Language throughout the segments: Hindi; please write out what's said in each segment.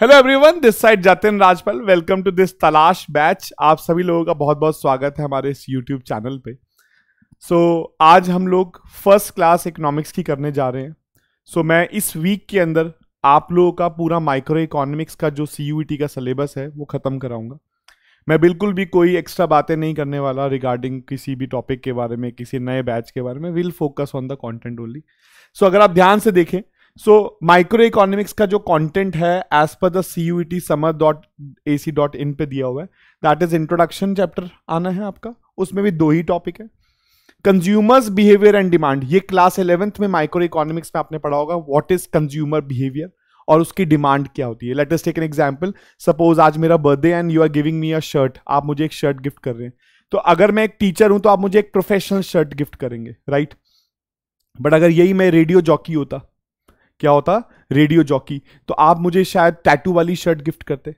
Hello everyone this side Jatin Rajpal welcome to this Talash batch आप सभी लोगों का बहुत बहुत स्वागत है हमारे इस यूट्यूब चैनल पे सो so, आज हम लोग फर्स्ट क्लास इकोनॉमिक्स की करने जा रहे हैं सो so, मैं इस वीक के अंदर आप लोगों का पूरा माइक्रो इकोनॉमिक्स का जो सी e का सिलेबस है वो ख़त्म कराऊंगा मैं बिल्कुल भी कोई एक्स्ट्रा बातें नहीं करने वाला रिगार्डिंग किसी भी टॉपिक के बारे में किसी नए बैच के बारे में will focus on the content only so अगर आप ध्यान से देखें सो माइक्रो इकोनॉमिक्स का जो कंटेंट है as per the C U T summer dot A C dot in पे दिया हुआ है दैट इज इंट्रोडक्शन चैप्टर आना है आपका उसमें भी दो ही टॉपिक है कंज्यूमर्स बिहेवियर एंड डिमांड ये क्लास इलेवेंथ में माइक्रो इकोनॉमिक्स में आपने पढ़ा होगा व्हाट इज कंज्यूमर बिहेवियर और उसकी डिमांड क्या होती है let us take an example suppose आज मेरा birthday and you are giving me a shirt आप मुझे एक शर्ट गिफ्ट कर रहे हैं तो अगर मैं एक टीचर हूं तो आप मुझे एक प्रोफेशनल शर्ट गिफ्ट करेंगे राइट right? बट अगर यही मैं रेडियो जॉकी होता क्या होता रेडियो जॉकी तो आप मुझे शायद टैटू वाली शर्ट गिफ्ट करते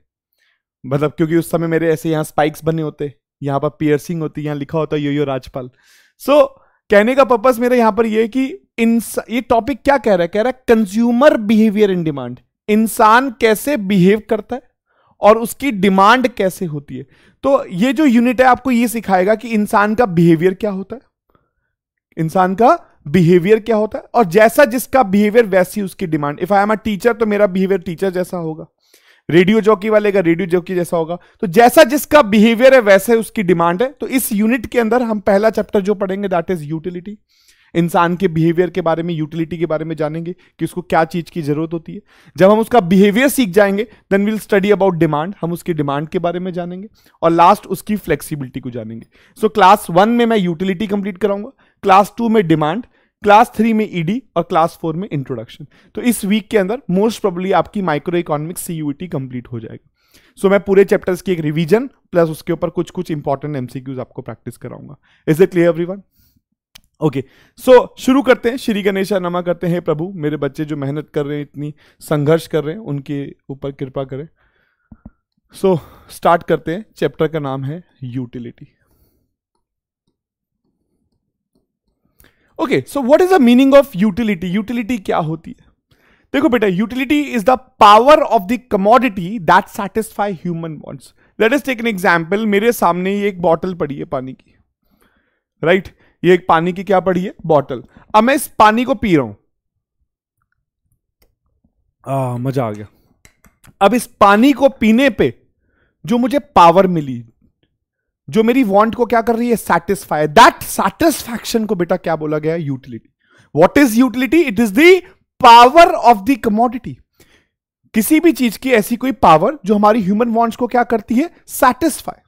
मतलब क्योंकि उस समय मेरे ऐसे यहाँ स्पाइक्स बने होते यहाँ पर पियर्सिंग होती यहाँ लिखा होता यो यो राजपाल सो so, कहने का पर्पज मेरा यहाँ पर यह कि ये टॉपिक क्या कह रहा है कह रहा है कंज्यूमर बिहेवियर इन डिमांड इंसान कैसे बिहेव करता है और उसकी डिमांड कैसे होती है तो ये जो यूनिट है आपको ये सिखाएगा कि इंसान का बिहेवियर क्या होता है इंसान का बिहेवियर क्या होता है और जैसा जिसका बिहेवियर वैसी उसकी demand if I am a teacher तो मेरा बिहेवियर टीचर जैसा होगा रेडियो जॉकी वाले का रेडियो जॉकी जैसा होगा तो जैसा जिसका बिहेवियर है वैसे उसकी डिमांड है तो इस यूनिट के अंदर हम पहला चैप्टर जो पढ़ेंगे दैट इज यूटिलिटी इंसान के बिहेवियर के बारे में यूटिलिटी के बारे में जानेंगे कि उसको क्या चीज की जरूरत होती है जब हम उसका बिहेवियर सीख जाएंगे then will study about demand हम उसकी डिमांड के बारे में जानेंगे और लास्ट उसकी फ्लेक्सिबिलिटी को जानेंगे सो क्लास वन में मैं यूटिलिटी कंप्लीट कराऊंगा क्लास टू में डिमांड क्लास थ्री में ईडी और क्लास फोर में इंट्रोडक्शन तो इस वीक के अंदर मोस्ट प्रोबली आपकी माइक्रो इकोनॉमिक्स सीयूटी कंप्लीट हो जाएगी सो so, मैं पूरे चैप्टर्स की एक रिवीजन प्लस उसके ऊपर कुछ कुछ इंपॉर्टेंट एमसीक्यूज आपको प्रैक्टिस कराऊंगा is it clear everyone okay so शुरू करते हैं श्री गणेशा नमा करते हैं प्रभु मेरे बच्चे जो मेहनत कर रहे हैं इतनी संघर्ष कर रहे हैं उनके ऊपर कृपा करें सो so, स्टार्ट करते हैं चैप्टर का नाम है utility okay so what is the meaning of utility utility क्या होती है देखो बेटा utility is the power of the commodity that satisfy human wants let is take an example मेरे सामने ये एक बॉटल पड़ी है पानी की राइट right? ये एक पानी की क्या पड़ी है बॉटल अब मैं इस पानी को पी रहा हूं आ, मजा आ गया अब इस पानी को पीने पे जो मुझे पावर मिली जो मेरी वॉन्ट को क्या कर रही है सैटिस्फाई दैट सैटिस्फैक्शन को बेटा क्या बोला गया utility what is utility it is the power of the commodity किसी भी चीज की ऐसी कोई पावर जो हमारी ह्यूमन वॉन्ट्स को क्या करती है सेटिस्फाई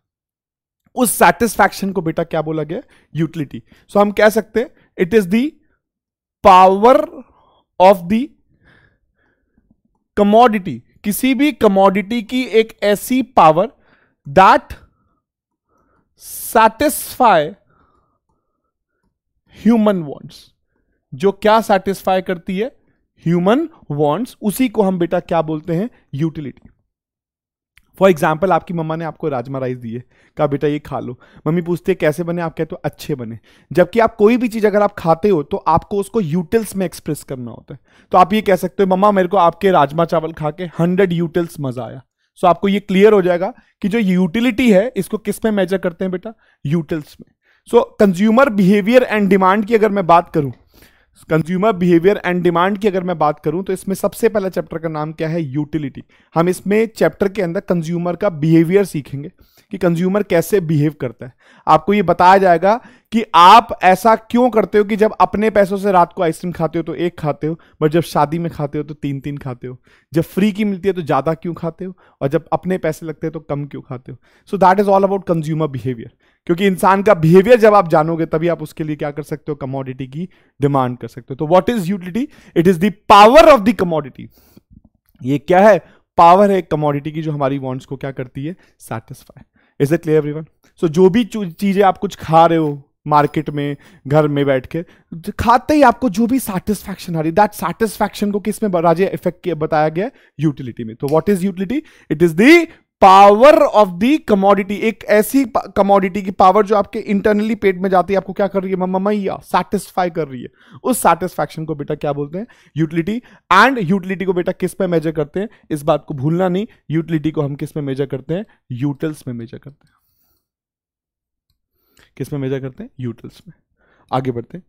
उस सैटिस्फैक्शन को बेटा क्या बोला गया यूटिलिटी सो so, हम कह सकते हैं it is the power of the commodity किसी भी कमोडिटी की एक ऐसी power that satisfy human wants जो क्या सैटिस्फाई करती है ह्यूमन वॉन्ट्स उसी को हम बेटा क्या बोलते हैं यूटिलिटी फॉर एग्जाम्पल आपकी मम्मा ने आपको राजमा राइस दिए कहा बेटा ये खा लो मम्मी पूछते कैसे बने आप कहते हो अच्छे बने जबकि आप कोई भी चीज़ अगर आप खाते हो तो आपको उसको यूटिल्स में एक्सप्रेस करना होता है तो आप ये कह सकते हो मम्मा मेरे को आपके राजमा चावल खा के हंड्रेड यूटिल्स मजा आया सो आपको ये क्लियर हो जाएगा कि जो यूटिलिटी है इसको किस में मेजर करते हैं बेटा यूटिल्स में so consumer behaviour and demand की अगर मैं बात करूं कंज्यूमर बिहेवियर एंड डिमांड की अगर मैं बात करूं तो इसमें सबसे पहला चैप्टर का नाम क्या है यूटिलिटी हम इसमें चैप्टर के अंदर कंज्यूमर का बिहेवियर सीखेंगे कि कंज्यूमर कैसे बिहेव करता है आपको ये बताया जाएगा कि आप ऐसा क्यों करते हो कि जब अपने पैसों से रात को आइसक्रीम खाते हो तो एक खाते हो बट जब शादी में खाते हो तो तीन तीन खाते हो जब फ्री की मिलती है तो ज़्यादा क्यों खाते हो और जब अपने पैसे लगते हैं तो कम क्यों खाते हो so that is all about consumer behaviour क्योंकि इंसान का बिहेवियर जब आप जानोगे तभी आप उसके लिए क्या कर सकते हो कमोडिटी की डिमांड कर सकते हो तो what is utility it is the power of the commodity ये क्या है पावर है कमोडिटी की जो हमारी वॉन्ट्स को क्या करती है satisfy is it clear everyone so जो भी चीजें आप कुछ खा रहे हो मार्केट में घर में बैठ के तो खाते ही आपको जो भी सैटिस्फैक्शन आ रही दैट सेटिस्फैक्शन को किस में राजे इफेक्ट बताया गया यूटिलिटी में तो what is utility it is the power of the commodity एक ऐसी कमोडिटी की पावर जो आपके इंटरनली पेट में जाती है आपको क्या कर रही है मैया सेटिस्फाई कर रही है उस सेटिस्फैक्शन को बेटा क्या बोलते हैं यूटिलिटी एंड यूटिलिटी को बेटा किस पे मेजर करते हैं इस बात को भूलना नहीं यूटिलिटी को हम किस में मेजर करते हैं यूटिल्स में मेजर करते हैं किस में मेजर करते हैं यूटिल्स में आगे बढ़ते हैं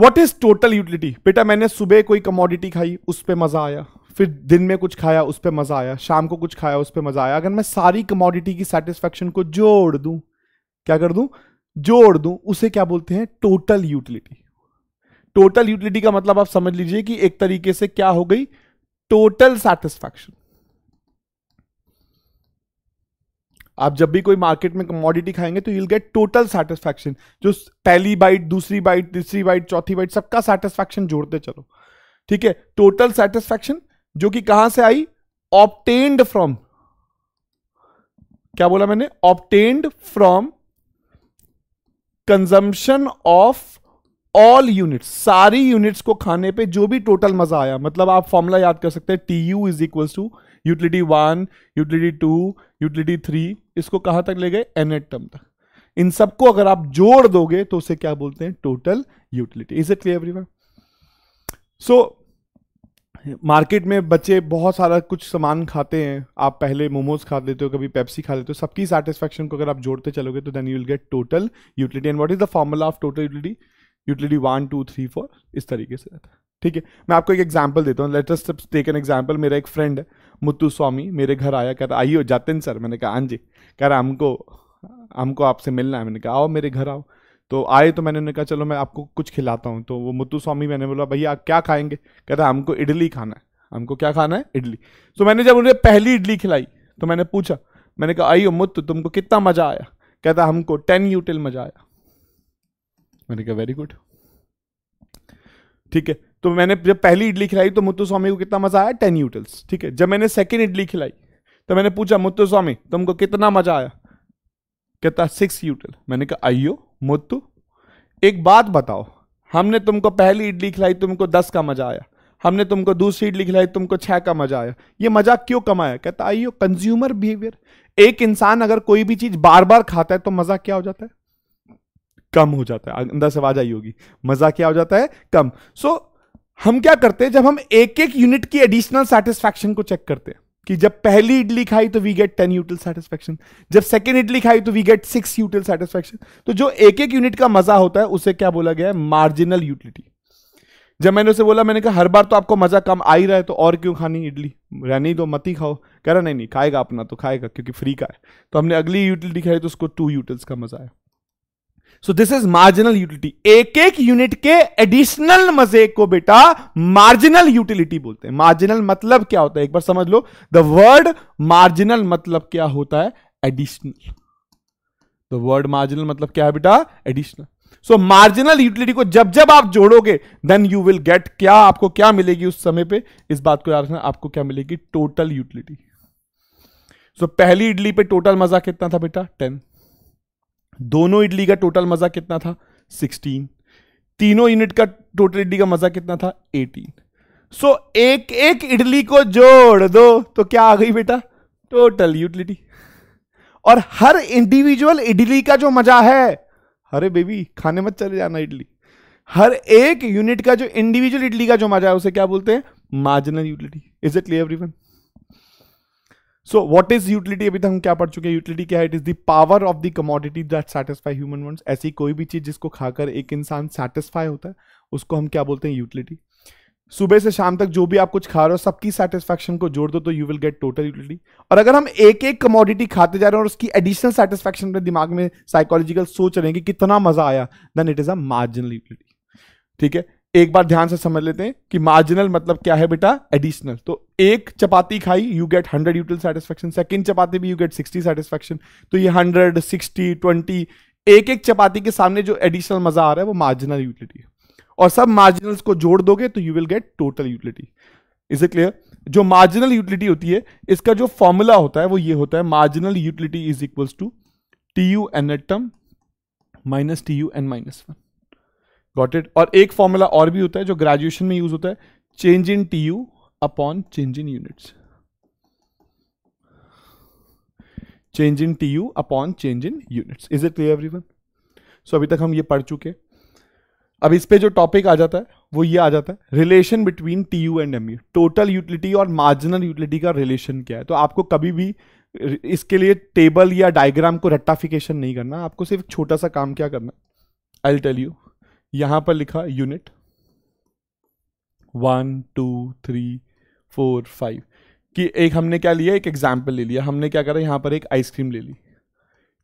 वॉट इज टोटल यूटिलिटी बेटा मैंने सुबह कोई कमोडिटी खाई उस पर मजा आया फिर दिन में कुछ खाया उस पर मज़ा आया शाम को कुछ खाया उस पर मज़ा आया अगर मैं सारी कमोडिटी की सेटिस्फेक्शन को जोड़ दू क्या कर दू जोड़ दू उसे क्या बोलते हैं टोटल यूटिलिटी टोटल यूटिलिटी का मतलब आप समझ लीजिए कि एक तरीके से क्या हो गई टोटल सेटिस्फैक्शन आप जब भी कोई मार्केट में कमोडिटी खाएंगे तो यूल गेट टोटल सेटिस्फैक्शन जो पहली बाइट दूसरी बाइट तीसरी बाइट चौथी बाइट सबका सेटिस्फैक्शन जोड़ते चलो ठीक है टोटल सेटिस्फैक्शन जो कि कहां से आई ऑप्टेन्ड फ्रॉम क्या बोला मैंने obtained from consumption of all units सारी यूनिट्स को खाने पे जो भी टोटल मजा आया मतलब आप फॉर्मूला याद कर सकते हैं T U is equal to utility one utility two utility three इसको कहां तक ले गए एनेट टर्म तक इन सबको अगर आप जोड़ दोगे तो उसे क्या बोलते हैं total utility is it clear everyone so market में बच्चे बहुत सारा कुछ सामान खाते हैं आप पहले मोमोज खा लेते हो कभी पेप्सी खा लेते हो सबकी सेटिस्फेक्शन को अगर आप जोड़ते चलोगे तो then you will get total utility and what is the formula of total utility utility one two three four इस तरीके से रहता है ठीक है मैं आपको एक एग्जाम्पल देता हूँ लेटेस्ट टेक एन एग्जाम्पल मेरा एक फ्रेंड है मुत्तू स्वामी मेरे घर आया कह रहा आइयो जातिन सर मैंने कहा हाँ जी कह रहा हमको हमको आपसे मिलना है मैंने कहा आओ मेरे घर आओ तो आए तो मैंने उन्हें कहा चलो मैं आपको कुछ खिलाता हूँ तो वो मुत्तू स्वामी मैंने बोला भैया आप क्या खाएंगे कहता हमको इडली खाना है हमको क्या खाना है इडली तो मैंने जब उन्हें पहली इडली खिलाई तो मैंने पूछा मैंने कहा आई मुत्तु तुमको कितना मज़ा आया कहता हमको टेन यूटिल मज़ा आया मैंने कहा वेरी गुड ठीक है तो मैंने जब पहली इडली खिलाई तो मुत्तु स्वामी को कितना मज़ा आया टेन यूटिल्स ठीक है जब मैंने सेकेंड इडली खिलाई तो मैंने पूछा मुत्तु स्वामी तुमको कितना मज़ा आया कहता सिक्स यूटिल मैंने कहा आइयो मुत्तु एक बात बताओ हमने तुमको पहली इडली खिलाई तुमको दस का मजा आया हमने तुमको दूसरी इडली खिलाई तुमको छह का मजा आया ये मजा क्यों कमाया कहता आइयो कंज्यूमर बिहेवियर एक इंसान अगर कोई भी चीज बार बार खाता है तो मजा क्या हो जाता है कम हो जाता है अंदर से आवाज आई होगी मजा क्या हो जाता है कम सो so, हम क्या करते हैं जब हम एक एक यूनिट की एडिशनल सेटिस्फैक्शन को चेक करते हैं कि जब पहली इडली खाई तो we get ten util satisfaction जब सेकेंड इडली खाई तो we get six util satisfaction तो जो एक एक यूनिट का मजा होता है उसे क्या बोला गया है मार्जिनल यूटिलिटी जब मैंने उसे बोला मैंने कहा हर बार तो आपको मजा कम आ ही रहा है तो और क्यों खानी इडली रहने दो मत ही खाओ कह रहा नहीं नहीं खाएगा अपना तो खाएगा क्योंकि फ्री का है तो हमने अगली यूटिलिटी खाई तो उसको टू यूटिल्स का मजा आया so this is marginal utility एक एक यूनिट के एडिशनल मजे को बेटा मार्जिनल यूटिलिटी बोलते हैं मार्जिनल मतलब क्या होता है एक बार समझ लो द वर्ड मार्जिनल मतलब क्या होता है एडिशनल द वर्ड मार्जिनल मतलब क्या है बेटा एडिशनल सो मार्जिनल यूटिलिटी को जब जब आप जोड़ोगे देन यू विल गेट क्या आपको क्या मिलेगी उस समय पे इस बात को याद रखना आपको क्या मिलेगी टोटल यूटिलिटी सो so, पहली इडली पे टोटल मजा कितना था बेटा टेन दोनों इडली का टोटल मज़ा कितना था सिक्सटीन तीनों यूनिट का टोटल इडली का मज़ा कितना था एटीन सो so, एक एक इडली को जोड़ दो तो क्या आ गई बेटा टोटल यूटिलिटी और हर इंडिविजुअल इडली का जो मजा है अरे बेबी खाने मत चले जाना इडली हर एक यूनिट का जो इंडिविजुअल इडली का जो मजा है उसे क्या बोलते हैं marginal utility is it clear everyone so what is utility अभी तक तो हम क्या पढ़ चुके हैं यूटिलिटी क्या है it is the power of the commodity that satisfy human wants ऐसी कोई भी चीज जिसको खाकर एक इंसान सेटिस्फाई होता है उसको हम क्या बोलते हैं यूटिलिटी सुबह से शाम तक जो भी आप कुछ खा रहे हो सबकी सेटिस्फैक्शन को जोड़ दो तो you will get total utility और अगर हम एक एक कमोडिटी खाते जा रहे हैं और उसकी एडिशनल सेटिस्फैक्शन अपने दिमाग में साइकोलॉजिकल सोच रहे हैं कि कितना मजा आया then it is a marginal utility ठीक है एक बार ध्यान से समझ लेते हैं कि मार्जिनल मतलब क्या है बेटा एडिशनल तो एक चपाती खाई you get hundred util satisfaction second chapati भी यू गेट सिक्सटी सेटिस्फेक्शन तो ये हंड्रेड सिक्सटी ट्वेंटी एक एक चपाती के सामने जो एडिशनल मजा आ रहा है वो मार्जिनल यूटिलिटी है और सब मार्जिनल्स को जोड़ दोगे तो you will get total utility is it clear जो मार्जिनल यूटिलिटी होती है इसका जो फॉर्मूला होता है वो ये होता है marginal utility is equals to T U N atom minus T U N minus one got it और एक फॉर्मूला और भी होता है जो ग्रेजुएशन में यूज होता है change in T U upon change in units change in T U upon change in units is it clear everyone so अभी तक हम ये पढ़ चुके अब इस पे जो टॉपिक आ जाता है वो ये आ जाता है relation between T U and M U total utility और मार्जिनल यूटिलिटी का रिलेशन क्या है तो आपको कभी भी इसके लिए टेबल या डायग्राम को रट्टाफिकेशन नहीं करना आपको सिर्फ छोटा सा काम क्या करना आई टेल यू यहां पर लिखा unit one two three four five कि एक हमने क्या लिया एक एग्जाम्पल ले लिया हमने क्या करा यहाँ पर एक आइसक्रीम ले ली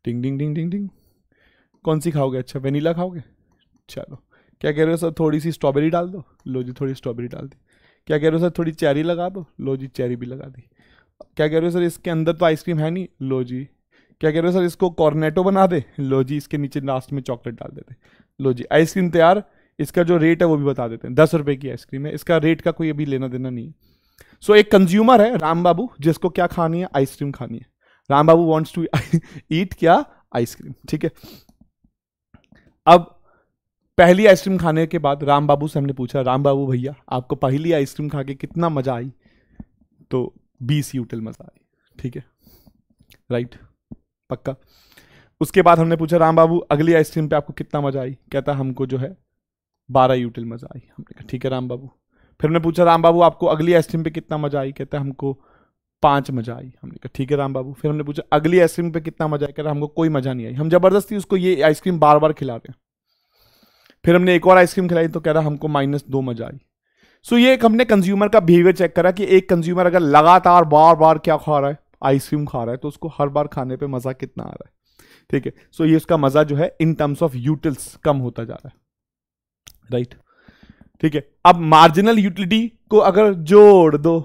टिंग डिंग डिंग डिंग डिंग कौन सी खाओगे अच्छा वेनीला खाओगे चलो क्या कह रहे हो सर थोड़ी सी स्ट्रॉबेरी डाल दो लो जी थोड़ी स्ट्रॉबेरी डाल दी क्या कह रहे हो सर थोड़ी चेरी लगा दो लो जी चेरी भी लगा दी क्या कह रहे हो सर इसके अंदर तो आइसक्रीम है नहीं लो जी क्या कह रहे हो सर इसको कॉर्नेटो बना दे लो जी इसके नीचे लास्ट में चॉकलेट डाल देते लो जी आइसक्रीम तैयार इसका जो रेट है वो भी बता देते हैं दस रुपए की आइसक्रीम है इसका रेट का कोई अभी लेना देना नहीं है सो एक कंज्यूमर है राम बाबू जिसको क्या खानी है आइसक्रीम खानी है Ram Babu wants to eat क्या आइसक्रीम ठीक है अब पहली आइसक्रीम खाने के बाद राम बाबू से हमने पूछा राम बाबू भैया आपको पहली आइसक्रीम खा के कितना मज़ा आई तो बीस यूटल मज़ा आई ठीक है राइट पक्का उसके बाद हमने पूछा राम बाबू अगली आइसक्रीम पे आपको कितना मज़ा आई कहता हमको जो है बारह यूटिल मज़ा आई हमने कहा ठीक है राम बाबू फिर हमने पूछा राम बाबू आपको अगली आइसक्रीम पे कितना मज़ा आई कहता हमको पांच मज़ा आई हमने कहा ठीक है राम बाबू फिर हमने पूछा अगली आइसक्रीम पे कितना मज़ा आया कहता हमको कोई मज़ा नहीं आई हम ज़बरदस्ती उसको ये आइसक्रीम बार बार खिला रहे हैं फिर हमने एक और आइसक्रीम खिलाई तो कह रहा हमको माइनस दो मज़ा आई सो ये एक हमने कंज्यूमर का बिहेवियर चेक करा कि एक कंज्यूमर अगर लगातार बार बार क्या खा रहा है आइसक्रीम खा रहा है तो उसको हर बार खाने पे मज़ा कितना आ रहा है ठीक है सो ये उसका मज़ा जो है इन टर्म्स ऑफ यूटिल्स कम होता जा रहा है राइट ठीक है अब मार्जिनल यूटिलिटी को अगर जोड़ दो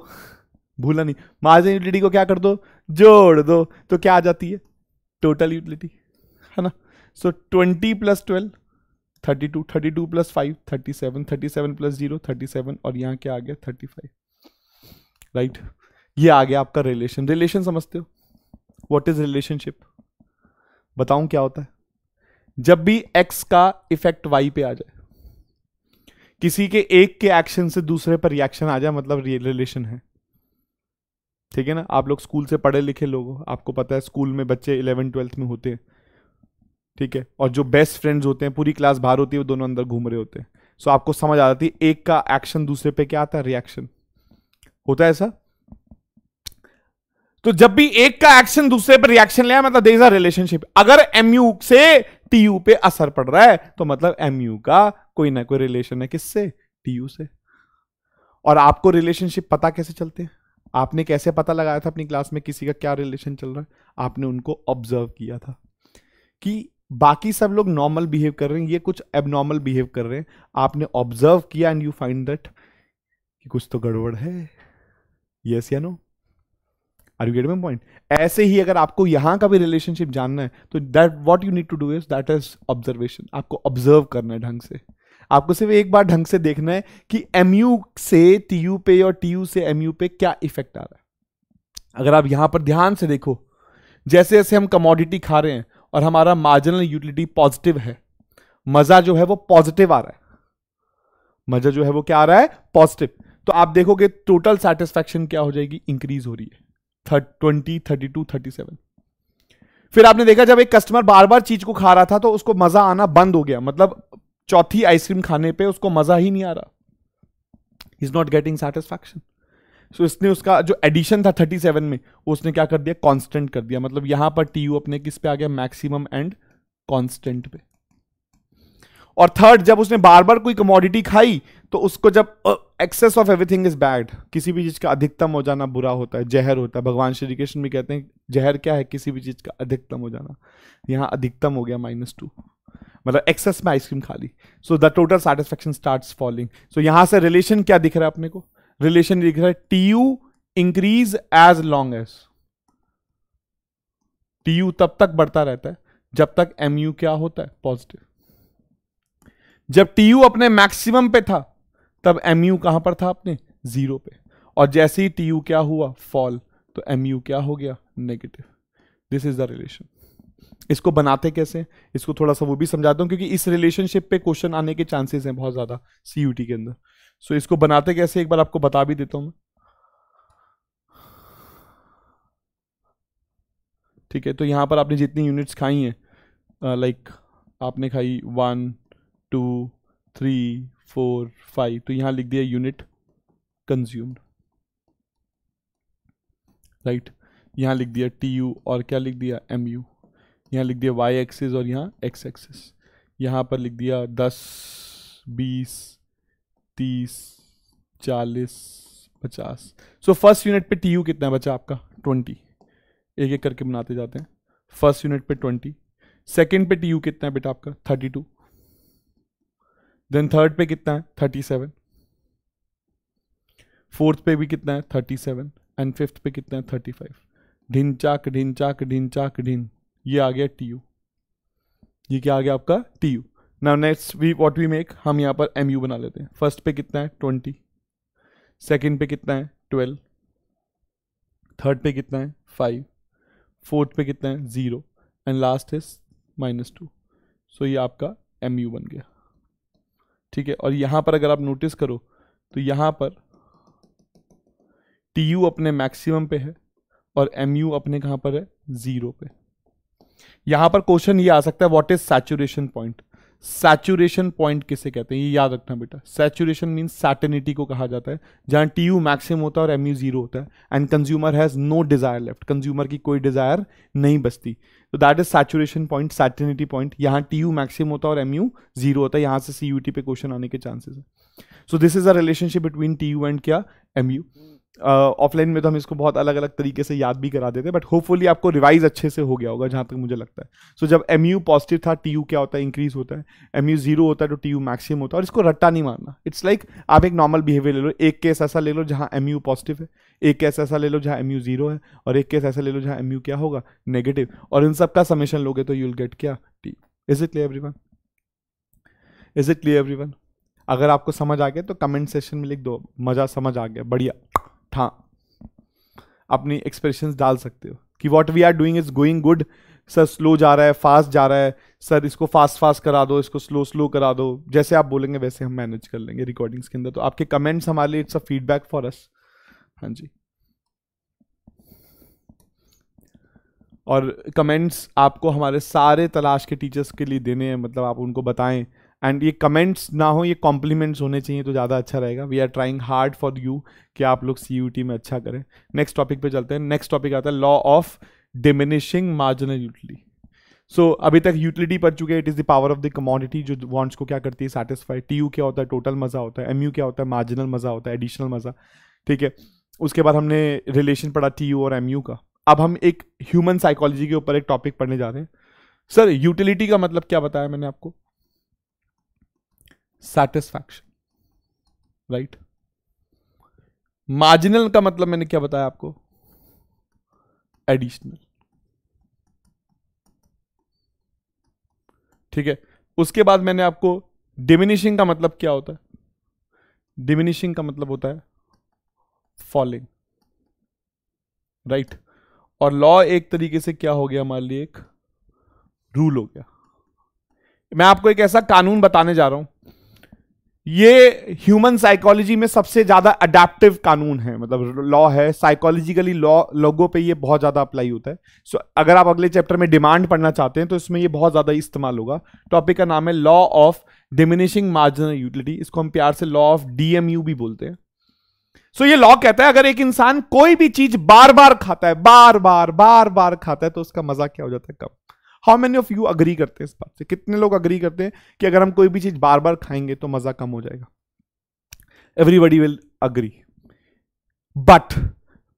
भूला नहीं मार्जिनल यूटिलिटी को क्या कर दो जोड़ दो तो क्या आ जाती है टोटल यूटिलिटी है ना so twenty plus twelve thirty two thirty two plus five thirty seven thirty seven plus zero thirty seven और यहाँ क्या आ गया थर्टी फाइव राइट ये आ गया आपका रिलेशन रिलेशन समझते हो व्हाट इज रिलेशनशिप बताऊं क्या होता है जब भी एक्स का इफेक्ट वाई पे आ जाए किसी के एक के एक्शन से दूसरे पर रिएक्शन आ जाए मतलब रिलेशन है ठीक है ना आप लोग स्कूल से पढ़े लिखे लोग आपको पता है स्कूल में बच्चे इलेवन ट्वेल्थ में होते हैं ठीक है और जो बेस्ट फ्रेंड्स होते हैं पूरी क्लास बाहर होती है वो दोनों अंदर घूम रहे होते हैं सो आपको समझ आ जाती है एक का एक्शन दूसरे पे क्या आता है रिएक्शन होता है ऐसा तो जब भी एक का एक्शन दूसरे पर रिएक्शन लिया मतलब देर इज अ रिलेशनशिप अगर एमयू से टीयू पे असर पड़ रहा है तो मतलब एमयू का कोई ना कोई रिलेशन है किससे टीयू से और आपको रिलेशनशिप पता कैसे चलते हैं आपने कैसे पता लगाया था अपनी क्लास में किसी का क्या रिलेशन चल रहा है आपने उनको ऑब्जर्व किया था कि बाकी सब लोग नॉर्मल बिहेव कर रहे हैं ये कुछ एबनॉर्मल बिहेव कर रहे हैं आपने ऑब्जर्व किया एंड यू फाइंड दैट कि कुछ तो गड़बड़ है यस या no are you get point ऐसे ही अगर आपको यहाँ का भी रिलेशनशिप जानना है तो that what you need to do is that is observation आपको ऑब्जर्व करना है ढंग से आपको सिर्फ एक बार ढंग से देखना है कि एम यू से टी यू पे और टी यू से एम यू पे क्या इफेक्ट आ रहा है अगर आप यहाँ पर ध्यान से देखो जैसे जैसे हम कमोडिटी खा रहे हैं और हमारा मार्जिनल यूटिलिटी पॉजिटिव है मज़ा जो है वो पॉजिटिव आ रहा है मज़ा जो है वो क्या आ रहा है पॉजिटिव तो आप देखोगे टोटल सेटिस्फैक्शन क्या हो जाएगी इंक्रीज हो रही है twenty thirty two thirty seven फिर आपने देखा जब एक कस्टमर बार बार चीज को खा रहा था तो उसको मजा आना बंद हो गया मतलब चौथी आइसक्रीम खाने पे उसको मजा ही नहीं आ रहा is not getting satisfaction so इसने उसका जो एडिशन था थर्टी सेवन में उसने क्या कर दिया कॉन्स्टेंट कर दिया मतलब यहां पर टी यू अपने किस पे आ गया मैक्सिमम एंड कॉन्स्टेंट पे और थर्ड जब उसने बार बार कोई कमोडिटी खाई तो उसको जब excess of everything is bad किसी भी चीज़ का अधिकतम हो जाना बुरा होता है जहर होता है भगवान श्री कृष्ण भी कहते हैं जहर क्या है किसी भी चीज़ का अधिकतम हो जाना यहाँ अधिकतम हो गया माइनस टू मतलब एक्सेस में आइसक्रीम खा ली so the total satisfaction start falling so यहाँ से रिलेशन क्या दिख रहा है अपने को रिलेशन दिख रहा है T U increase as long as T U तब तक बढ़ता रहता है जब तक एम यू क्या होता है पॉजिटिव जब टी यू अपने मैक्सिमम पे था तब एम यू कहां पर था अपने जीरो पे और जैसे ही टी यू क्या हुआ फॉल तो एम यू क्या हो गया negative this is the relation इसको बनाते कैसे इसको थोड़ा सा वो भी समझाता हूँ क्योंकि इस रिलेशनशिप पे क्वेश्चन आने के चांसेस हैं बहुत ज़्यादा सी के अंदर सो so, इसको बनाते कैसे एक बार आपको बता भी देता हूँ मैं ठीक है तो यहां पर आपने जितनी यूनिट्स खाई हैं लाइक आपने खाई one two three four five तो यहाँ लिख दिया यूनिट कंज्यूम्ड राइट यहाँ लिख दिया टी यू और क्या लिख दिया एम यू यहाँ लिख दिया वाई एक्सिस और यहाँ एक्स एक्सिस यहाँ पर लिख दिया दस बीस तीस चालीस पचास सो फर्स्ट यूनिट पे टी यू कितना है बचा आपका ट्वेंटी एक एक करके बनाते जाते हैं फर्स्ट यूनिट पे ट्वेंटी सेकेंड पे टी यू कितना है बेटा आपका थर्टी टू देन थर्ड पे कितना है थर्टी सेवन फोर्थ पे भी कितना है थर्टी सेवन एंड फिफ्थ पे कितना है थर्टी फाइव ढिन चाक ढिन चाक ढिन चाक ढिन ये आ गया टी यू ये क्या आ गया आपका T U now next we what we make हम यहाँ पर एम यू बना लेते हैं फर्स्ट पे कितना है ट्वेंटी सेकेंड पे कितना है ट्वेल्व थर्ड पे कितना है फाइव फोर्थ पे कितना है zero and last is minus two so ये आपका एम यू बन गया ठीक है और यहां पर अगर आप नोटिस करो तो यहां पर टी यू अपने मैक्सिमम पे है और एम यू अपने कहां पर है ज़ीरो पे यहां पर क्वेश्चन ये आ सकता है what is saturation point saturation point किसे कहते हैं ये याद रखना बेटा सैचुरेशन मीन सैटर्निटी को कहा जाता है जहां टी यू मैक्सिम होता है और एम यू जीरो होता है and consumer has no desire left consumer की कोई डिज़ायर नहीं बचती तो that is saturation point saturation point यहां टी यू मैक्सिम होता है और एम यू जीरो होता है यहां से सी यू टी पे क्वेश्चन आने के चांसेस है so this is a relationship between T U and क्या एम यू ऑफलाइन uh, में तो हम इसको बहुत अलग अलग तरीके से याद भी देते हैं बट होपफुली आपको रिवाइज अच्छे से हो गया होगा जहाँ तक मुझे लगता है सो so, जब एम यू पॉजिटिव था टी यू क्या होता है इंक्रीज होता है एम यू जीरो होता है तो टी यू मैक्सिमम होता है और इसको रट्टा नहीं मारना इट्स लाइक like, आप एक नॉर्मल बिहेवियर ले लो एक केस ऐसा ले लो जहाँ एम यू पॉजिटिव है एक केस ऐसा ले लो जहाँ एम यू जीरो है और एक केस ऐसा ले लो जहाँ एम यू क्या होगा नेगेटिव और इन सब का समेशन लोगे तो यू विल गेट क्या T is it clear everyone is it clear everyone अगर आपको समझ आ गया तो कमेंट सेशन में लिख दो मज़ा समझ आ गया बढ़िया था अपनी एक्सप्रेशन डाल सकते हो कि what we are doing is going good sir slow जा रहा है फास्ट जा रहा है सर इसको फास्ट फास्ट करा दो इसको स्लो स्लो करा दो जैसे आप बोलेंगे वैसे हम मैनेज कर लेंगे रिकॉर्डिंग्स के अंदर तो आपके कमेंट्स हमारे लिए it's a feedback for us हाँ जी और कमेंट्स आपको हमारे सारे तलाश के टीचर्स के लिए देने हैं मतलब आप उनको बताएं एंड ये कमेंट्स ना हो ये कॉम्प्लीमेंट्स होने चाहिए तो ज़्यादा अच्छा रहेगा we are trying hard for you कि आप लोग सी यू टी में अच्छा करें नेक्स्ट टॉपिक पे चलते हैं नेक्स्ट टॉपिक आता है law of diminishing marginal utility so अभी तक यूटिलिटी पढ़ चुके हैं it is the power of the commodity जो वॉन्ट्स को क्या करती है सेटिस्फाई टी यू क्या होता है टोटल मज़ा होता है एम यू क्या होता है मार्जिनल मज़ा होता है एडिशनल मज़ा ठीक है उसके बाद हमने रिलेशन पढ़ा टी यू और एम यू का अब हम एक ह्यूमन साइकोलॉजी के ऊपर एक टॉपिक पढ़ने जा रहे हैं सर यूटिलिटी का मतलब क्या बताया मैंने आपको सेटिस्फैक्शन राइट मार्जिनल का मतलब मैंने क्या बताया आपको एडिशनल ठीक है उसके बाद मैंने आपको डिमिनिशिंग का मतलब क्या होता है डिमिनिशिंग का मतलब होता है फॉलिंग राइट right. और लॉ एक तरीके से क्या हो गया हमारे लिए एक रूल हो गया मैं आपको एक ऐसा कानून बताने जा रहा हूं ये ह्यूमन साइकोलॉजी में सबसे ज्यादा अडेप्टिव कानून है मतलब लॉ है साइकोलॉजिकली लॉ लोगों पे ये बहुत ज्यादा अप्लाई होता है सो so, अगर आप अगले चैप्टर में डिमांड पढ़ना चाहते हैं तो इसमें ये बहुत ज्यादा इस्तेमाल होगा टॉपिक का नाम है law of diminishing marginal utility इसको हम प्यार से लॉ ऑफ डीएमयू भी बोलते हैं सो so, ये लॉ कहता है अगर एक इंसान कोई भी चीज बार बार खाता है बार बार बार बार खाता है तो उसका मजा क्या हो जाता है कब how many of you agree करते हैं इस बात से कितने लोग अग्री करते हैं कि अगर हम कोई भी चीज़ बार बार खाएंगे तो मज़ा कम हो जाएगा एवरीबडी विल अग्री बट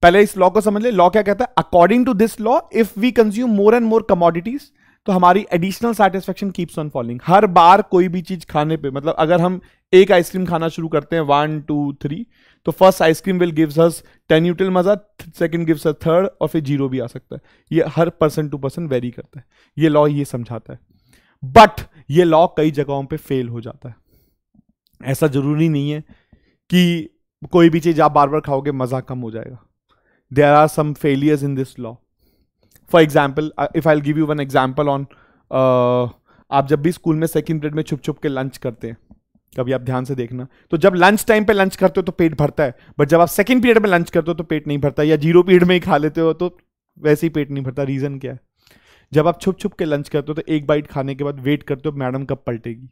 पहले इस लॉ को समझ ले लॉ क्या कहता है according to this law if we consume more and more commodities तो हमारी additional satisfaction keeps on following हर बार कोई भी चीज खाने पे मतलब अगर हम एक आइसक्रीम खाना शुरू करते हैं वन टू थ्री तो first ice cream will gives us ten util मजा सेकंड गिव्स अस थर्ड और फिर जीरो भी आ सकता है ये हर पर्सन टू पर्सन वेरी करता है ये लॉ ये समझाता है बट ये लॉ कई जगहों पे फेल हो जाता है ऐसा जरूरी नहीं है कि कोई भी चीज़ आप बार बार खाओगे मज़ा कम हो जाएगा there are some failures in this law for example if I give you one example on आप जब भी स्कूल में सेकेंड पीरियड में छुप छुप के लंच करते हैं कभी आप ध्यान से देखना तो जब लंच टाइम पे लंच करते हो तो पेट भरता है बट जब आप सेकंड पीरियड में लंच करते हो तो पेट नहीं भरता या जीरो पीरियड में ही खा लेते हो तो वैसे ही पेट नहीं भरता रीज़न क्या है जब आप छुप छुप के लंच करते हो तो एक बाइट खाने के बाद वेट करते हो मैडम कब पलटेगी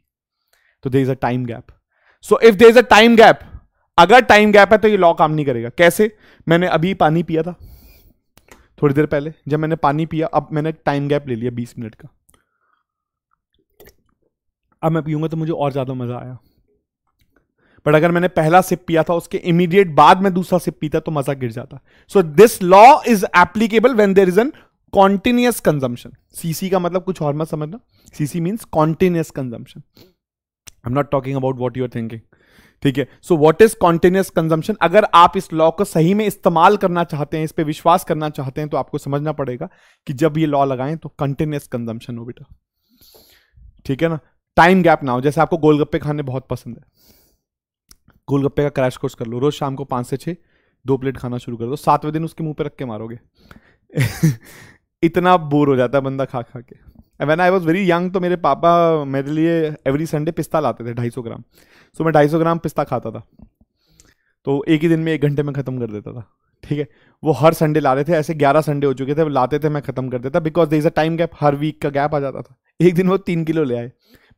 तो there is a time gap so if there is a time gap अगर टाइम गैप है तो ये लॉ काम नहीं करेगा कैसे मैंने अभी पानी पिया था थोड़ी देर पहले जब मैंने पानी पिया अब मैंने टाइम गैप ले लिया बीस मिनट का अब मैं पीऊंगा तो मुझे और ज़्यादा मज़ा आया बट अगर मैंने पहला सिप पिया था उसके इमीडिएट बाद में दूसरा सिप पीता तो मजा गिर जाता so this law is applicable when there is an continuous consumption CC का मतलब कुछ और मत समझना CC means continuous consumption I am not talking about what you're thinking ठीक है so what is continuous consumption अगर आप इस लॉ को सही में इस्तेमाल करना चाहते हैं इस पर विश्वास करना चाहते हैं तो आपको समझना पड़ेगा कि जब ये लॉ लगाएं तो कंटिन्यूस कंजम्पशन हो बेटा ठीक है ना टाइम गैप ना हो जैसे आपको गोलगप्पे खाने बहुत पसंद है गोलगप्पे का क्रैश कोर्स कर लो रोज शाम को पाँच से छः दो प्लेट खाना शुरू कर दो सातवें दिन उसके मुंह पे रख के मारोगे इतना बोर हो जाता है बंदा खा खा के when I was very young तो मेरे पापा मेरे लिए एवरी संडे पिस्ता लाते थे ढाई सौ ग्राम सो so, मैं ढाई सौ ग्राम पिस्ता खाता था तो एक ही दिन में एक घंटे में ख़त्म कर देता था ठीक है वो हर संडे ला रहे थे ऐसे ग्यारह संडे हो चुके थे लाते थे मैं ख़त्म कर देता because they is a time gap हर वीक का गैप आ जाता था एक दिन वो तीन किलो ले आए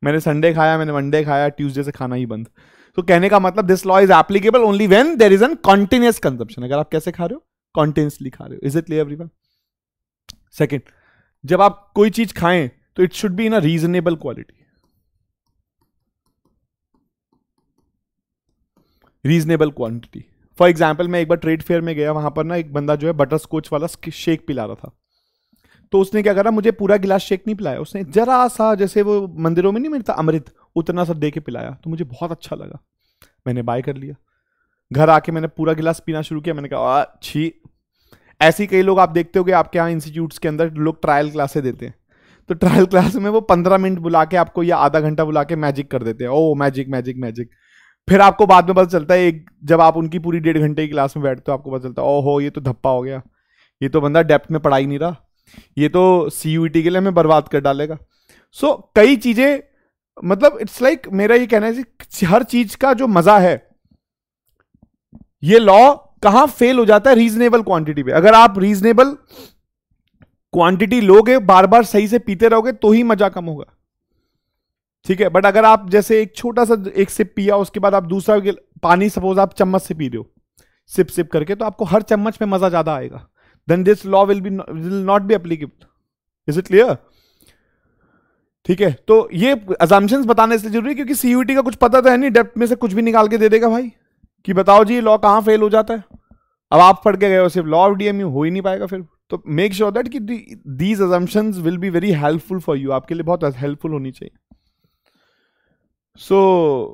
मैंने संडे खाया मैंने मंडे खाया ट्यूसडे से खाना ही बंद तो कहने का मतलब this law is applicable only when there is an continuous consumption अगर आप कैसे खा रहे हो कॉन्टिन्यूसली खा रहे हो is it clear everyone second जब आप कोई चीज खाएं तो it should be in a reasonable quality reasonable quantity for example मैं एक बार ट्रेड फेयर में गया वहां पर ना एक बंदा जो है बटर स्कोच वाला शेक पिला रहा था तो उसने क्या करा मुझे पूरा गिलास शेक नहीं पिलाया उसने जरा सा जैसे वो मंदिरों में नहीं मिलता अमृत उतना सा दे के पिलाया तो मुझे बहुत अच्छा लगा मैंने बाय कर लिया घर आके मैंने पूरा गिलास पीना शुरू किया मैंने कहा छी ऐसी कई लोग आप देखते हो गए आपके यहाँ इंस्टीट्यूट्स के अंदर लोग ट्रायल क्लासे देते हैं तो ट्रायल क्लास में वो पंद्रह मिनट बुला के आपको या आधा घंटा बुला के मैजिक कर देते हैं ओ मैजिक मैजिक मैजिक फिर आपको बाद में पता चलता है एक जब आप उनकी पूरी डेढ़ घंटे की क्लास में बैठते हो आपको पता चलता है हो ये तो धप्पा हो गया ये तो बंदा डेप्थ में पढ़ा ही नहीं रहा ये तो सी e के लिए हमें बर्बाद कर डालेगा सो so, कई चीज़ें मतलब इट्स लाइक like, मेरा ये कहना है कि हर चीज का जो मजा है ये लॉ कहां फेल हो जाता है रीजनेबल क्वांटिटी पे अगर आप रीजनेबल क्वांटिटी लोगे बार बार सही से पीते रहोगे तो ही मजा कम होगा ठीक है बट अगर आप जैसे एक छोटा सा एक सिप पिया उसके बाद आप दूसरा पानी सपोज आप चम्मच से पी रहे हो सिप सिप करके तो आपको हर चम्मच में मजा ज्यादा आएगा then this law will be will not be applicable. Is it clear? ठीक है तो ये अजाम्शन बताने इसलिए जरूरी है क्योंकि सीयूटी का कुछ पता तो है नहीं डेप्थ में से कुछ भी निकाल के दे देगा भाई कि बताओ जी लॉ कहाँ फेल हो जाता है अब आप पढ़ के गए हो सिर्फ लॉ ऑफ डीएमयू हो ही नहीं पाएगा फिर तो मेक श्योर दैट कि these assumptions will be very helpful for you आपके लिए बहुत हेल्पफुल होनी चाहिए सो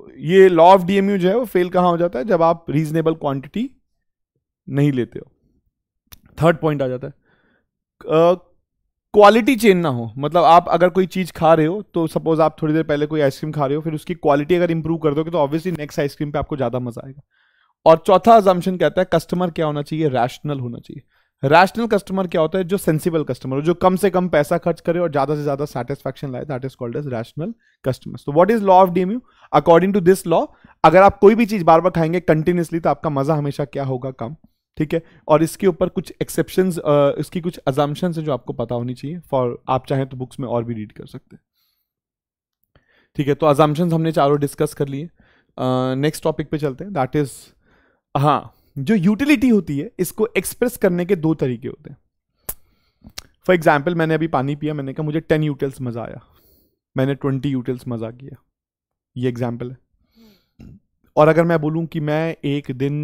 so, ये लॉ ऑफ डीएमयू जो है वो फेल कहाँ हो जाता है जब आप रीजनेबल क्वांटिटी नहीं लेते हो थर्ड पॉइंट आ जाता है क्वालिटी चेंज ना हो मतलब आप अगर कोई चीज़ खा रहे हो तो सपोज आप थोड़ी देर पहले कोई आइसक्रीम खा रहे हो फिर उसकी क्वालिटी अगर इंप्रूव कर दोगे तो ऑब्वियसली नेक्स्ट आइसक्रीम पे आपको ज़्यादा मजा आएगा और चौथा अजम्पन कहता है कस्टमर क्या होना चाहिए रैशनल होना चाहिए रैशनल कस्टमर क्या होता है जो सेंसिबल कस्टमर हो जो कम से कम पैसा खर्च करे और ज़्यादा से ज़्यादा सेटिस्फेक्शन लाए that is called as rational customers तो what is law of DMU according to this law अगर आप कोई भी चीज़ बार बार खाएंगे कंटिन्यूसली तो आपका मज़ा हमेशा क्या होगा कम ठीक है और इसके ऊपर कुछ एक्सेप्शन इसकी कुछ अजामशन है जो आपको पता होनी चाहिए फॉर आप चाहें तो बुक्स में और भी रीड कर सकते हैं ठीक है तो अजामशन हमने चारों डिस्कस कर लिए नेक्स्ट टॉपिक पे चलते हैं दैट इज हाँ जो यूटिलिटी होती है इसको एक्सप्रेस करने के दो तरीके होते हैं फॉर एग्जाम्पल मैंने अभी पानी पिया मैंने कहा मुझे टेन यूटेल्स मज़ा आया मैंने ट्वेंटी यूटिल्स मज़ा किया ये एग्जाम्पल है और अगर मैं बोलूँ कि मैं एक दिन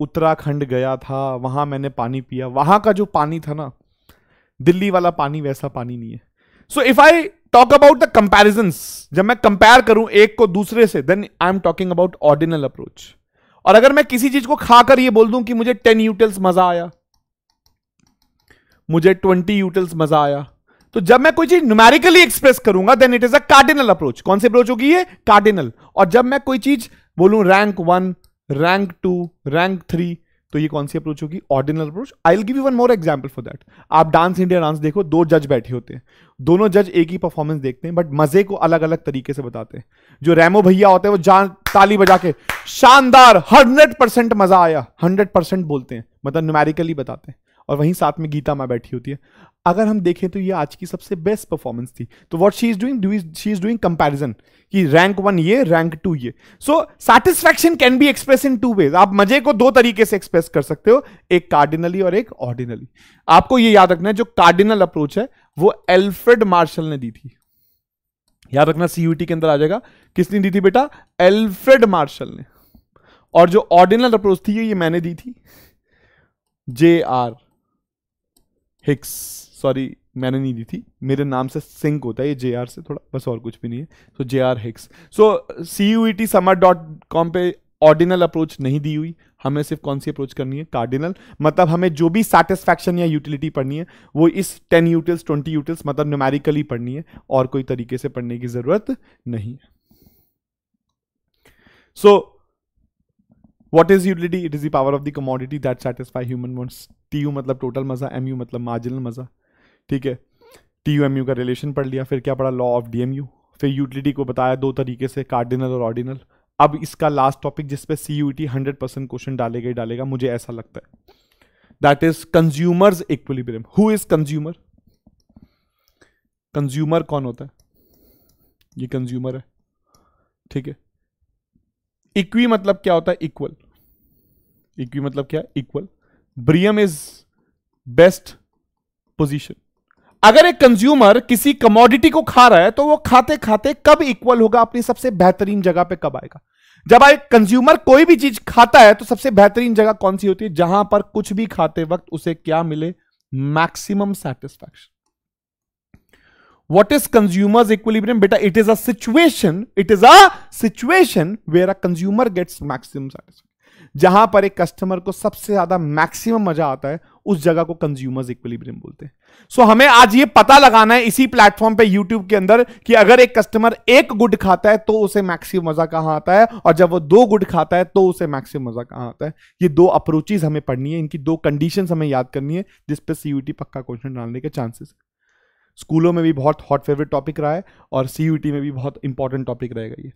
उत्तराखंड गया था वहाँ मैंने पानी पिया वहाँ का जो पानी था ना दिल्ली वाला पानी वैसा पानी नहीं है so if I talk about the comparison जब मैं कंपेयर करूं एक को दूसरे से then I am talking about ordinal approach और अगर मैं किसी चीज को खाकर ये बोल दूं कि मुझे टेन यूटल्स मजा आया मुझे ट्वेंटी यूटल्स मजा आया तो जब मैं कोई चीज न्यूमेरिकली एक्सप्रेस करूंगा then it is a cardinal approach कौन सी अप्रोच होगी ये कार्डिनल और जब मैं कोई चीज बोलूं rank one rank two rank three तो ये कौन सी अप्रोच होगी ordinal approach I will give you one more example for that आप डांस इंडिया डांस देखो दो जज बैठे होते हैं दोनों जज एक ही परफॉर्मेंस देखते हैं बट मजे को अलग अलग तरीके से बताते हैं जो रैमो भैया होते हैं वो जान ताली बजा के शानदार हंड्रेड परसेंट मजा आया हंड्रेड परसेंट बोलते हैं मतलब न्यूमेरिकली बताते हैं और वहीं साथ में गीता माँ बैठी होती है अगर हम देखें तो ये आज की सबसे बेस्ट परफॉर्मेंस थी तो what she is doing she is doing comparison कि रैंक वन ये रैंक टू ये so satisfaction can be express in two ways आप मजे को दो तरीके से एक्सप्रेस कर सकते हो एक कार्डिनली और एक ऑर्डिनली आपको ये याद रखना है जो कार्डिनल अप्रोच है वो एल्फ्रेड मार्शल ने दी थी याद रखना सीयूटी के अंदर आ जाएगा किसने दी थी बेटा एल्फ्रेड मार्शल ने और जो ऑर्डिनल अप्रोच थी ये मैंने दी थी जे आर हिक्स सॉरी मैंने नहीं दी थी मेरे नाम से सिंक होता है ये जे आर से थोड़ा बस और कुछ भी नहीं है so J R Hicks so C U T summer dot com पे ऑर्डिनल अप्रोच नहीं दी हुई हमें सिर्फ कौन सी अप्रोच करनी है कार्डिनल मतलब हमें जो भी सेटिस्फैक्शन या यूटिलिटी पढ़नी है वो इस टेन यूटिल्स ट्वेंटी यूटिल्स मतलब न्यूमेरिकली पढ़नी है और कोई तरीके से पढ़ने की ज़रूरत नहीं है what is utility it is the power of the commodity that satisfy human wants T U मतलब टोटल मजा, एम यू मतलब मार्जिनल मजा. ठीक है टी यू का रिलेशन पढ़ लिया फिर क्या पढ़ा लॉ ऑफ डी फिर यूटिलिटी को बताया दो तरीके से कार्डिनल और ऑर्डिनल अब इसका लास्ट टॉपिक जिसपे C U T hundred percent question डालेगा ही डालेगा मुझे ऐसा लगता है that is consumers equilibrium who is consumer consumer कौन होता है ये कंज्यूमर है ठीक है इक्वी मतलब क्या होता है इक्वल इक्वी मतलब क्या equilibrium is best position अगर एक कंज्यूमर किसी कमोडिटी को खा रहा है तो वो खाते खाते कब इक्वल होगा अपनी सबसे बेहतरीन जगह पे कब आएगा जब एक कंज्यूमर कोई भी चीज खाता है तो सबसे बेहतरीन जगह कौन सी होती है जहां पर कुछ भी खाते वक्त उसे क्या मिले maximum satisfaction what is consumer equilibrium beta it is a situation it is a situation where a consumer gets maximum satisfaction जहां पर एक कस्टमर को सबसे ज्यादा मैक्सिमम मजा आता है उस जगह को कंज्यूमर्स इक्विलिब्रियम बोलते हैं सो so, हमें आज ये पता लगाना है इसी प्लेटफॉर्म पे यूट्यूब के अंदर कि अगर एक कस्टमर एक गुड खाता है तो उसे मैक्सिमम मजा कहां आता है और जब वो दो गुड खाता है तो उसे मैक्सिमम मजा कहां आता है ये दो अप्रोचेज हमें पढ़नी है इनकी दो कंडीशन हमें याद करनी है जिसपे सीयूटी पक्का क्वेश्चन डालने के चांसेस स्कूलों में भी बहुत हॉट फेवरेट टॉपिक रहा है और सीयूटी में भी बहुत इंपॉर्टेंट टॉपिक रहेगा ये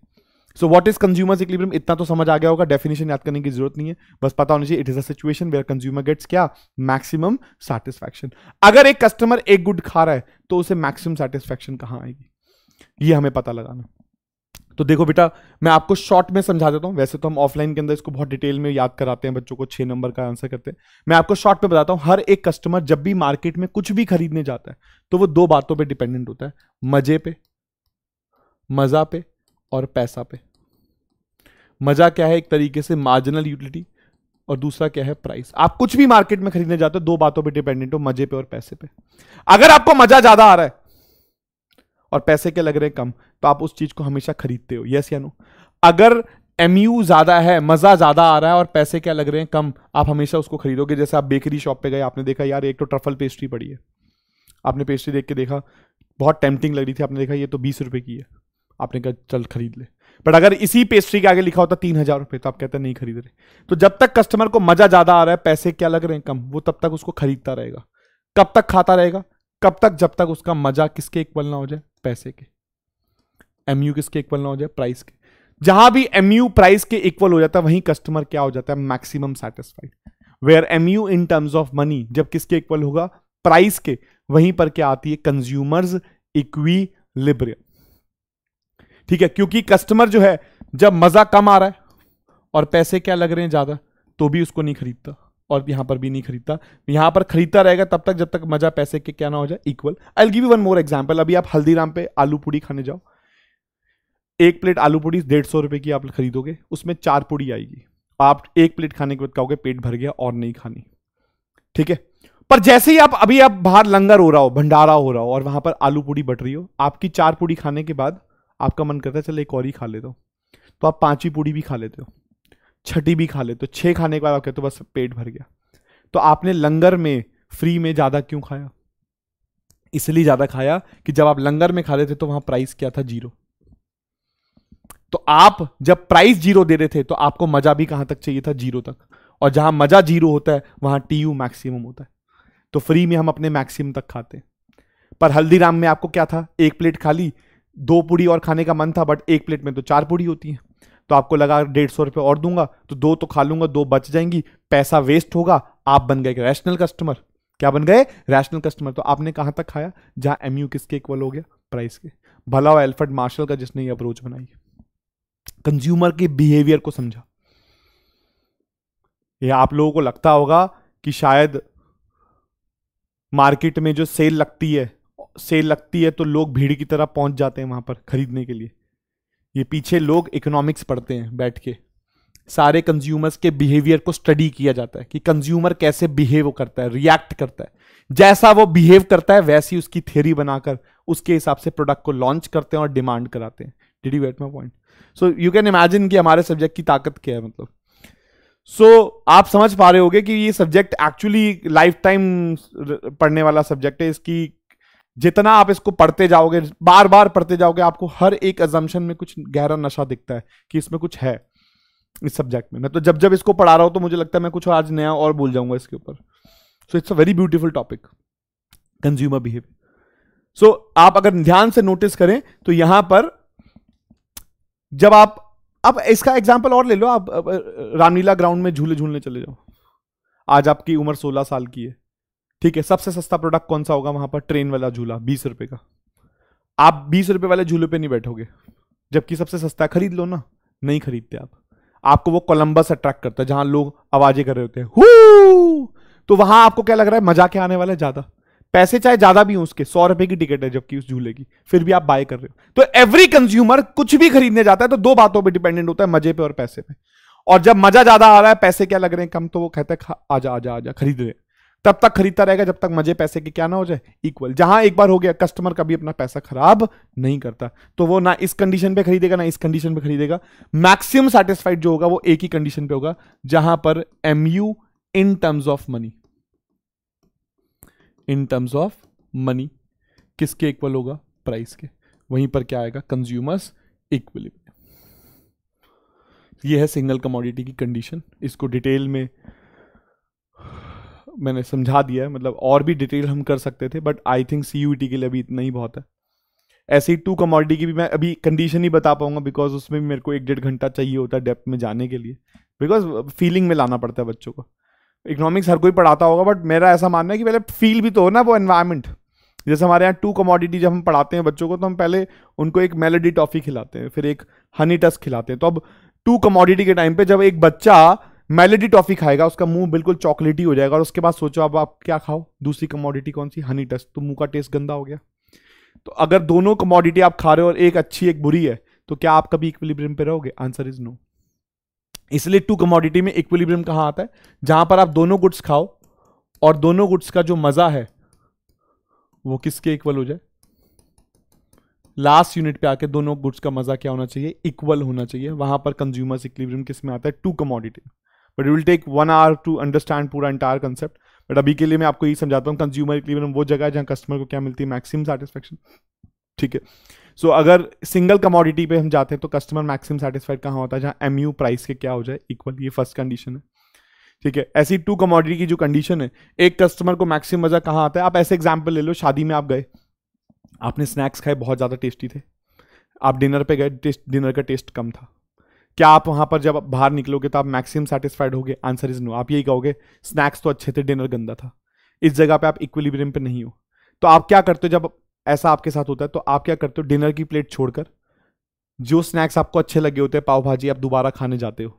so what is consumers equilibrium इतना तो समझ आ गया होगा डेफिनेशन याद करने की जरूरत नहीं है बस पता होना चाहिए it is a situation where consumer gets क्या मैक्सिमम सेटिस्फैक्शन अगर एक कस्टमर एक गुड खा रहा है तो उसे मैक्सिमम सेटिस्फैक्शन कहां आएगी ये हमें पता लगाना तो देखो बेटा मैं आपको शॉर्ट में समझा देता हूं वैसे तो हम ऑफलाइन के अंदर इसको बहुत डिटेल में याद कराते हैं बच्चों को छह नंबर का आंसर करते हैं मैं आपको शॉर्ट में बताता हूँ हर एक कस्टमर जब भी मार्केट में कुछ भी खरीदने जाता है तो वो दो बातों पर डिपेंडेंट होता है मजे पे मज़ा पे और पैसा पे मज़ा क्या है एक तरीके से मार्जिनल यूटिलिटी और दूसरा क्या है प्राइस आप कुछ भी मार्केट में खरीदने जाते हो दो बातों पे डिपेंडेंट हो मजे पे और पैसे पे अगर आपको मजा ज्यादा आ रहा है और पैसे के लग रहे हैं कम तो आप उस चीज को हमेशा खरीदते हो यस या नो अगर एमयू ज्यादा है मजा ज्यादा आ रहा है और पैसे क्या लग रहे हैं कम आप हमेशा उसको खरीदोगे जैसे आप बेकरी शॉप पे गए आपने देखा यार एक तो ट्रफल पेस्ट्री पड़ी है आपने पेस्ट्री देख के देखा बहुत टेम्पटिंग लग रही थी आपने देखा ये तो बीस रुपए की है आपने कहा चल खरीद ले बट अगर इसी पेस्ट्री के आगे लिखा होता तीन हजार रुपये तो आप कहते हैं नहीं खरीद रहे तो जब तक कस्टमर को मजा ज़्यादा आ रहा है पैसे क्या लग रहे हैं कम वो तब तक उसको खरीदता रहेगा कब तक खाता रहेगा कब तक जब तक उसका मजा किसके इक्वल ना हो जाए पैसे के एमयू किसके इक्वल ना हो जाए प्राइस के जहां भी एमयू प्राइस के इक्वल हो जाता है वहीं कस्टमर क्या हो जाता है maximum satisfied where MU in terms of money जब किसके इक्वल होगा प्राइस के वहीं पर क्या आती है कंज्यूमर्स इक्वी लिब्रियम ठीक है क्योंकि कस्टमर जो है जब मजा कम आ रहा है और पैसे क्या लग रहे हैं ज्यादा तो भी उसको नहीं खरीदता और यहां पर भी नहीं खरीदता यहां पर खरीदता रहेगा तब तक जब तक मजा पैसे के क्या ना हो जाए equal I give one more example अभी आप हल्दीराम पे आलू पूड़ी खाने जाओ एक प्लेट आलू पूड़ी डेढ़ सौ रुपए की आप खरीदोगे उसमें चार पूड़ी आएगी आप एक प्लेट खाने के बाद कहोगे पेट भर गया और नहीं खानी ठीक है पर जैसे ही आप अभी आप बाहर लंगर हो रहा हो भंडारा हो रहा हो और वहां पर आलू पूड़ी बट रही हो आपकी चार पूड़ी खाने के बाद आपका मन करता है चलो एक और ही खा लेते हो तो आप पाँचवीं पूड़ी भी खा लेते हो छठी भी खा लेते हो छः खाने के बाद आप कहते हो बस पेट भर गया तो आपने लंगर में फ्री में ज़्यादा क्यों खाया इसलिए ज़्यादा खाया कि जब आप लंगर में खा रहे थे तो वहाँ प्राइस क्या था जीरो तो आप जब प्राइस जीरो दे रहे थे तो आपको मज़ा भी कहाँ तक चाहिए था जीरो तक और जहाँ मज़ा जीरो होता है वहाँ टी यू मैक्सिमम होता है तो फ्री में हम अपने मैक्सिमम तक खाते हैं पर हल्दीराम में आपको क्या था एक प्लेट खा ली दो पूड़ी और खाने का मन था बट एक प्लेट में तो चार पूड़ी होती है तो आपको लगा डेढ़ सौ रुपये और दूंगा तो दो तो खा लूंगा दो बच जाएंगी पैसा वेस्ट होगा आप बन गए रैशनल कस्टमर क्या बन गए रैशनल कस्टमर तो आपने कहाँ तक खाया जहाँ एम यू किसके इक्वल हो गया प्राइस के भला हुआ एल्फर्ड मार्शल का जिसने ये अप्रोच बनाई कंज्यूमर के बिहेवियर को समझा ये आप लोगों को लगता होगा कि शायद मार्केट में जो सेल लगती है सेल लगती है तो लोग भीड़ की तरह पहुंच जाते हैं वहां पर ख़रीदने के लिए ये पीछे लोग इकोनॉमिक्स पढ़ते हैं बैठ के सारे कंज्यूमर्स के बिहेवियर को स्टडी किया जाता है कि कंज्यूमर कैसे बिहेव करता है रिएक्ट करता है जैसा वो बिहेव करता है वैसी उसकी थ्योरी बनाकर उसके हिसाब से प्रोडक्ट को लॉन्च करते हैं और डिमांड कराते हैं did you get my point so you can imagine कि हमारे सब्जेक्ट की ताकत क्या है मतलब सो so, आप समझ पा रहे होगे कि ये सब्जेक्ट एक्चुअली लाइफ टाइम पढ़ने वाला सब्जेक्ट है इसकी जितना आप इसको पढ़ते जाओगे बार बार पढ़ते जाओगे आपको हर एक एजम्पन में कुछ गहरा नशा दिखता है कि इसमें कुछ है इस सब्जेक्ट में मैं तो जब जब इसको पढ़ा रहा हूं तो मुझे लगता है मैं कुछ आज नया और बोल जाऊंगा इसके ऊपर so it's a very beautiful topic consumer behaviour सो आप अगर ध्यान से नोटिस करें तो यहां पर जब आप अब इसका एग्जाम्पल और ले लो आप रामलीला ग्राउंड में झूले झूलने चले जाओ आज आपकी उम्र सोलह साल की है ठीक है सबसे सस्ता प्रोडक्ट कौन सा होगा वहां पर ट्रेन वाला झूला बीस रुपए का आप बीस रुपए वाले झूले पे नहीं बैठोगे जबकि सबसे सस्ता खरीद लो ना नहीं खरीदते आप आपको वो कोलंबस अट्रैक्ट करता है जहां लोग आवाजें कर रहे होते हैं तो वहां आपको क्या लग रहा है मजा क्या आने वाला है ज्यादा पैसे चाहे ज्यादा भी हो उसके सौ रुपए की टिकट है जबकि उस झूले की फिर भी आप बाय कर रहे हो तो एवरी कंज्यूमर कुछ भी खरीदने जाता है तो दो बातों पर डिपेंडेंट होता है मजे पे और पैसे पे और जब मजा ज्यादा आ रहा है पैसे क्या लग रहे हैं कम तो वो कहता आ आजा आजा आजा खरीद रहे हैं तब तक खरीदता रहेगा जब तक मजे पैसे के क्या ना हो जाए इक्वल जहां एक बार हो गया कस्टमर कभी अपना पैसा खराब नहीं करता तो वो ना इस कंडीशन पे खरीदेगा ना इस कंडीशन पे खरीदेगा मैक्सिमम सेटिस्फाइड जो होगा वो एक ही कंडीशन पे होगा जहां पर M U in terms of money in terms of money किसके इक्वल होगा प्राइस के वहीं पर क्या आएगा कंज्यूमर्स इक्वल यह है सिंगल कमोडिटी की कंडीशन इसको डिटेल में मैंने समझा दिया है मतलब और भी डिटेल हम कर सकते थे but I think C U T के लिए अभी इतना ही बहुत है ऐसे ही टू कमोडिटी की भी मैं अभी कंडीशन ही बता पाऊंगा बिकॉज उसमें भी मेरे को एक डेढ़ घंटा चाहिए होता है डेप्थ में जाने के लिए बिकॉज फीलिंग में लाना पड़ता है बच्चों को इकोनॉमिक्स हर कोई पढ़ाता होगा बट मेरा ऐसा मानना है कि पहले फील भी तो हो ना वो एनवायरमेंट जैसे हमारे यहाँ टू कमोडिटी जब हम पढ़ाते हैं बच्चों को तो हम पहले उनको एक मेलोडी टॉफी खिलाते हैं फिर एक हनी टस्क खिलाते हैं तो अब टू कमोडिटी के टाइम पे जब एक बच्चा मेलेडी टॉफी खाएगा उसका मुंह बिल्कुल चॉकलेटी हो जाएगा और उसके बाद सोचो अब आप क्या खाओ दूसरी कमोडिटी कौन सी हनी टस्ट तो मुंह का टेस्ट गंदा हो गया तो अगर दोनों कमोडिटी आप खा रहे हो और एक अच्छी एक बुरी है तो क्या आप कभी इक्विलिब्रियम पे रहोगे आंसर इज नो इसलिए टू कमोडिटी में इक्विलिब्रियम कहाँ आता है जहां पर आप दोनों गुड्स खाओ और दोनों गुड्स का जो मजा है वो किसके इक्वल हो जाए लास्ट यूनिट पे आके दोनों गुड्स का मजा क्या होना चाहिए इक्वल होना चाहिए वहां पर कंज्यूमर्स इक्विलिब्रियम किस में आता है two commodity but will take one hour to understand पूरा इंटायर कंसेप्ट बट अभी के लिए मैं आपको यही समझाता हूँ कंज्यूमर के लिए वो जगह है जहाँ कस्टमर को क्या मिलती है मैक्सिमम सेटिस्फेक्शन ठीक है सो so, अगर सिंगल कमोडिटी पे हम जाते हैं तो कस्टमर मैक्सिमम सेटिस्फाइड कहाँ होता है जहाँ एम यू प्राइस के क्या हो जाए इक्वल ये फर्स्ट कंडीशन है ठीक है ऐसी टू कमोडिटी की जो कंडीशन है एक कस्टमर को मैक्सिमम मजा कहाँ आता है आप ऐसे एग्जाम्पल ले लो शादी में आप गए आपने स्नैक्स खाए बहुत ज़्यादा टेस्टी थे आप डिनर पे गए डिनर का टेस्ट कम था क्या आप वहां पर जब बाहर निकलोगे तो आप मैक्सिमम सेटिस्फाइड होगे आंसर इज नो आप यही कहोगे स्नैक्स तो अच्छे थे डिनर गंदा था इस जगह पे आप इक्विलिब्रियम पे नहीं हो तो आप क्या करते हो जब ऐसा आपके साथ होता है तो आप क्या करते हो डिनर की प्लेट छोड़कर जो स्नैक्स आपको अच्छे लगे होते हैं पाव भाजी आप दोबारा खाने जाते हो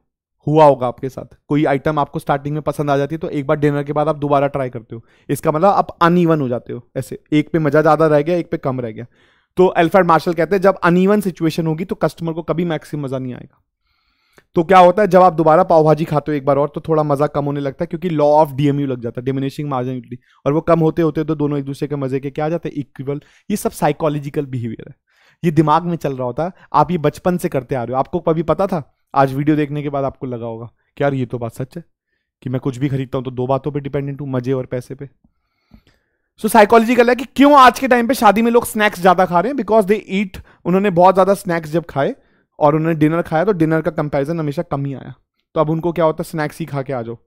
हुआ होगा आपके साथ कोई आइटम आपको स्टार्टिंग में पसंद आ जाती है तो एक बार डिनर के बाद आप दोबारा ट्राई करते हो इसका मतलब आप अनईवन हो जाते हो ऐसे एक पे मज़ा ज़्यादा रह गया एक पे कम रह गया तो एल्फर्ड मार्शल कहते हैं जब अनइवन सिचुएशन होगी तो कस्टमर को कभी मैक्सिमम मज़ा नहीं आएगा तो क्या होता है जब आप दोबारा पाव भाजी खाते हो एक बार और तो थोड़ा मजा कम होने लगता है क्योंकि लॉ ऑफ डीएमयू लग जाता है डिमिनिशिंग मार्जिन और वो कम होते होते तो दोनों एक दूसरे के मजे के क्या आ जाते हैं इक्वल ये सब साइकोलॉजिकल बिहेवियर है ये दिमाग में चल रहा होता है आप ये बचपन से करते आ रहे हो आपको कभी पता था आज वीडियो देखने के बाद आपको लगा होगा कि यार ये तो बात सच है कि मैं कुछ भी खरीदता हूँ तो दो बातों पर डिपेंडेंट हूँ मजे और पैसे पे सो so, साइकोलॉजिकल है कि क्यों आज के टाइम पे शादी में लोग स्नैक्स ज्यादा खा रहे हैं बिकॉज दे ईट उन्होंने बहुत ज्यादा स्नैक्स जब खाए और उन्होंने डिनर खाया तो डिनर का कंपेरिजन हमेशा कम ही आया तो अब उनको क्या होता है स्नैक्स ही खा के आ जाओ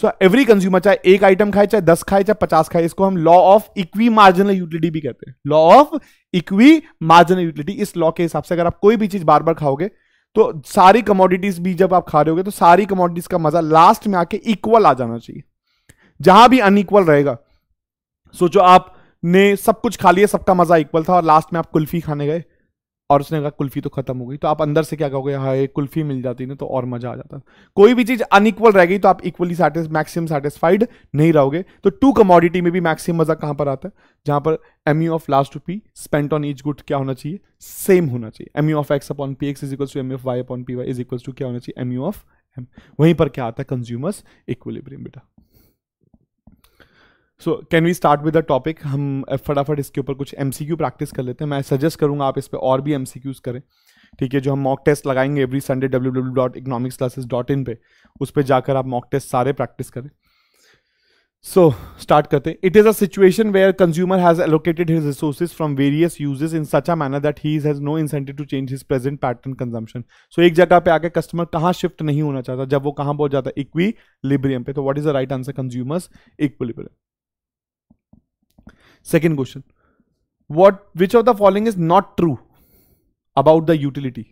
सो एवरी कंज्यूमर चाहे एक आइटम खाए चाहे दस खाए चाहे पचास खाए इसको हम law of equi marginal utility भी कहते हैं law of equi marginal utility इस लॉ के हिसाब से अगर आप कोई भी चीज बार बार खाओगे तो सारी कमोडिटीज भी जब आप खा रहे होगे तो सारी कमोडिटीज का मजा लास्ट में आके इक्वल आ जाना चाहिए जहां भी अनइक्वल रहेगा सोचो आपने सब कुछ खा लिया सबका मजा इक्वल था और लास्ट में आप कुल्फी खाने गए और उसने कहा कुल्फी तो खत्म हो गई तो आप अंदर से क्या कहोगे हाँ कुल्फी मिल जाती ना तो और मजा आ जाता कोई भी चीज अनइक्वल रह गई तो आप इक्वली मैक्सिमम सेटिस्फाइड नहीं रहोगे तो टू कमोडिटी में भी मैक्सिमम मजा कहां पर आता है जहां पर M U of last P spent on each good क्या होना चाहिए सेम होना चाहिए M U of X upon P X is equal to M of Y upon P Y is equal to क्या होना चाहिए एम यू ऑफ एम वहीं पर क्या आता है कंज्यूमर्स इक्वली बेटा so can we start with the topic हम फटाफट इसके ऊपर कुछ एम प्रैक्टिस कर लेते हैं मैं सजेस्ट करूंगा आप इस पर और भी एम करें ठीक है जो हम मॉक टेस्ट लगाएंगे every Sunday W W dot economics classes dot in पर उस पर जाकर आप मॉक टेस्ट सारे प्रैक्टिस करें सो so, स्टार्ट करते हैं it is a situation where consumer has allocated his resources from various uses in such a manner that he has no incentive to change his present pattern consumption so एक जगह पे आके कस्टमर कहाँ शिफ्ट नहीं होना चाहता जब वो कहाँ पहुंच जाता है इक्वी लिब्रियम पे तो what is the right answer consumers equilibrium second question what which of the following is not true about the utility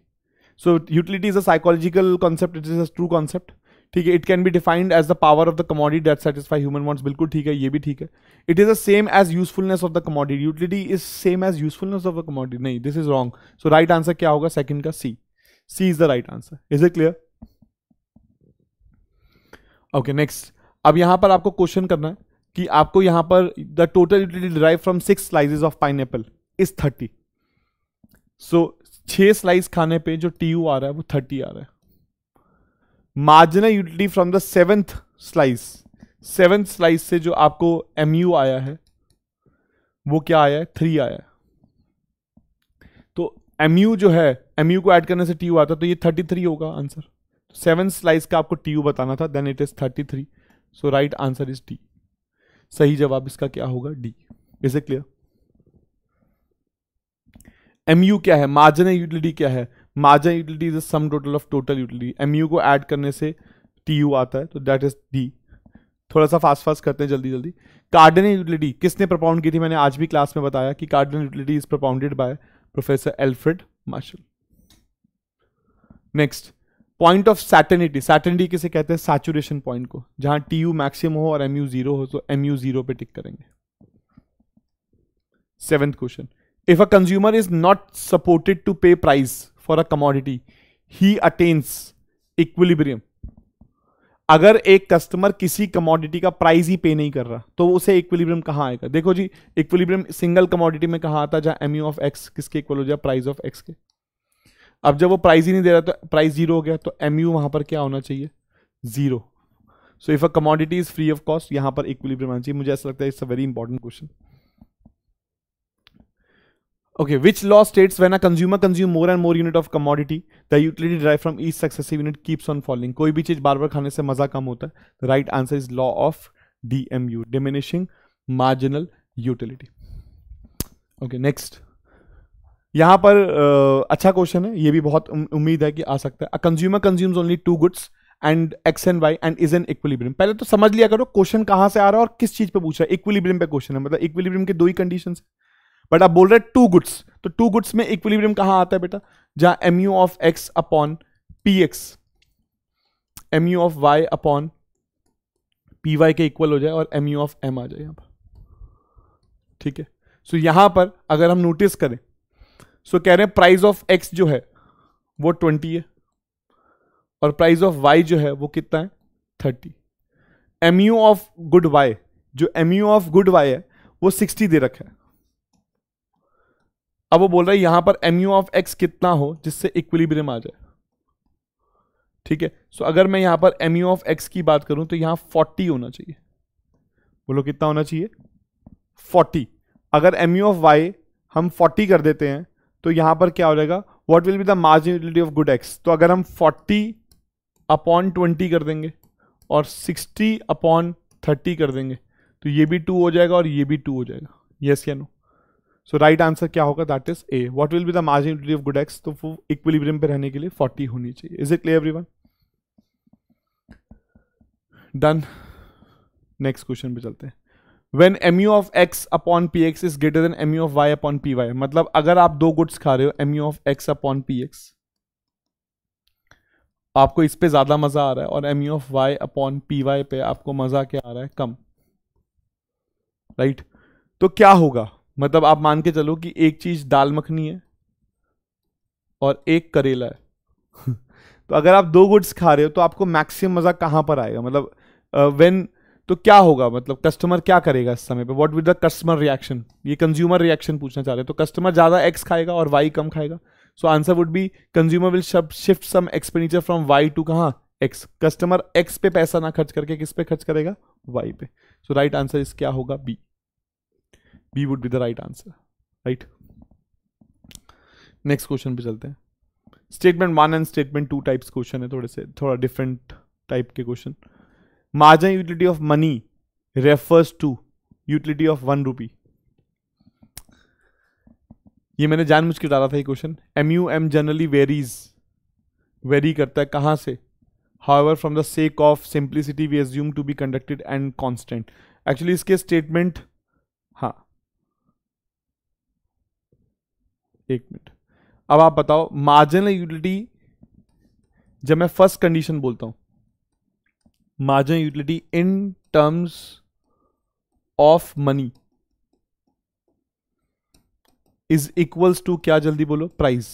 so utility is a psychological concept it is a true concept ठीक है it can be defined as the power of the commodity that satisfy human wants बिल्कुल ठीक है ये भी ठीक है it is the same as usefulness of the commodity utility is same as usefulness of the commodity नहीं this is wrong so right answer क्या होगा सेकंड का C C is the right answer is it clear okay next अब यहां पर आपको क्वेश्चन करना है कि आपको यहां पर the total utility derive from six slices of pineapple is thirty so छह स्लाइस खाने पे जो टी आ रहा है वो थर्टी आ रहा है marginal utility from the seventh slice seventh slice से जो आपको एम आया है वो क्या आया है थ्री आया है तो एम जो है एम को ऐड करने से टी आता तो ये थर्टी थ्री होगा आंसर सेवन स्लाइस का आपको टी बताना था then it is thirty three so right answer is T सही जवाब इसका क्या होगा D is A clear MU क्या है मार्जिन यूटिलिटी क्या है margin utility is sum total of total utility MU को ऐड करने से टी यू आता है तो दैट इज डी थोड़ा सा फास्ट फास्ट करते हैं जल्दी जल्दी कार्डन यूटिलिटी किसने प्रपाउंड की थी मैंने आज भी क्लास में बताया कि cardinal utility is propounded by professor Alfred Marshall next point of saturation saturation किसे कहते हैं सैचुरेशन पॉइंट को जहां टी यू मैक्सिम हो और एम यू जीरो हो तो एम यू जीरो पे टिक करेंगे seventh question if a consumer is not supported to pay price for a commodity he attains equilibrium अगर एक कस्टमर किसी कमोडिटी का प्राइस ही पे नहीं कर रहा तो उसे इक्विलिब्रियम कहां आएगा देखो जी इक्विलिब्रियम सिंगल कमोडिटी में कहां आता है जहां एम यू ऑफ एक्स किसके इक्वल हो जाए प्राइस ऑफ एक्स के अब जब वो प्राइस ही नहीं दे रहा तो प्राइस जीरो हो गया तो एमयू वहां पर क्या होना चाहिए zero so if a commodity is free of cost यहां पर इक्वली होना चाहिए मुझे ऐसा लगता है it's a very important question okay which law states when a consumer consume more and more unit of commodity the utility derive from each successive unit keeps on following कोई भी चीज बार बार खाने से मजा कम होता है right answer is law of D M U diminishing marginal utility okay next यहाँ पर आ, अच्छा क्वेश्चन है ये भी बहुत उम्मीद है कि आ सकता है a consumer consumes only two goods and X and Y and is an equilibrium पहले तो समझ लिया करो क्वेश्चन कहाँ से आ रहा है और किस चीज पे पूछ रहा है इक्विलिब्रियम पे क्वेश्चन है मतलब इक्विलिब्रियम के दो ही कंडीशन है बट आप बोल रहे हैं टू गुड्स तो टू गुड्स में इक्विलिब्रियम कहाँ आता है बेटा जहां M U of X upon P X M U of Y upon P Y के इक्वल हो जाए और एम यू ऑफ एम आ जाए यहाँ पर ठीक है सो so, पर अगर हम नोटिस करें सो कह रहे हैं प्राइस ऑफ एक्स जो है वो ट्वेंटी है और प्राइस ऑफ वाई जो है वो कितना है thirty M U of good Y जो M U of good Y है वो सिक्सटी दे रखा है अब वो बोल रहा है यहां पर एम यू ऑफ एक्स कितना हो जिससे इक्विलिब्रियम आ जाए ठीक है सो अगर मैं यहां पर एम यू ऑफ एक्स की बात करूं तो यहां फोर्टी होना चाहिए बोलो कितना होना चाहिए फोर्टी अगर एम यू ऑफ वाई हम फोर्टी कर देते हैं तो यहां पर क्या हो जाएगा what will be the marginality of good X तो अगर हम फोर्टी अपॉन ट्वेंटी कर देंगे और सिक्सटी अपॉन थर्टी कर देंगे तो ये भी टू हो जाएगा और ये भी टू हो जाएगा येस या नो सो राइट आंसर क्या होगा that is A what will be the marginality of good X तो वो इक्विलिब्रियम पे रहने के लिए फोर्टी होनी चाहिए is it clear one done next question पे चलते हैं when M U of X upon P X is greater than M U of Y upon P Y मतलब अगर आप दो गुड्स खा रहे हो M U of X upon P X आपको इस पे ज्यादा मजा आ रहा है और M U of Y upon P Y पे आपको मजा क्या आ रहा है कम राइट right? तो क्या होगा मतलब आप मान के चलो कि एक चीज दाल मखनी है और एक करेला है तो अगर आप दो गुड्स खा रहे हो तो आपको मैक्सिमम मजा कहाँ पर आएगा मतलब वेन uh, तो क्या होगा मतलब कस्टमर क्या करेगा इस समय पे what with the customer reaction ये कंज्यूमर रिएक्शन पूछना चाह रहे हैं तो कस्टमर ज़्यादा एक्स खाएगा और वाई कम खाएगा so answer would be consumer will shift some expenditure from Y to कहाँ एक्स कस्टमर एक्स पे पैसा ना खर्च करके किस पे खर्च करेगा वाई पे सो राइट आंसर इस क्या होगा B B would be the right answer right next question पे चलते हैं statement one and statement two types question है थोड़े से थोड़ा डिफरेंट टाइप के question margin utility of money refers to utility of one rupee ये मैंने जान मुझके डाला था ये question M U M generally varies vary करता है कहां से however from the sake of simplicity we assume to be conducted and constant actually इसके स्टेटमेंट हाँ एक मिनट अब आप बताओ मार्जिनल यूटिलिटी जब मैं फर्स्ट कंडीशन बोलता हूं marginal utility in terms of money is equals to क्या जल्दी बोलो प्राइस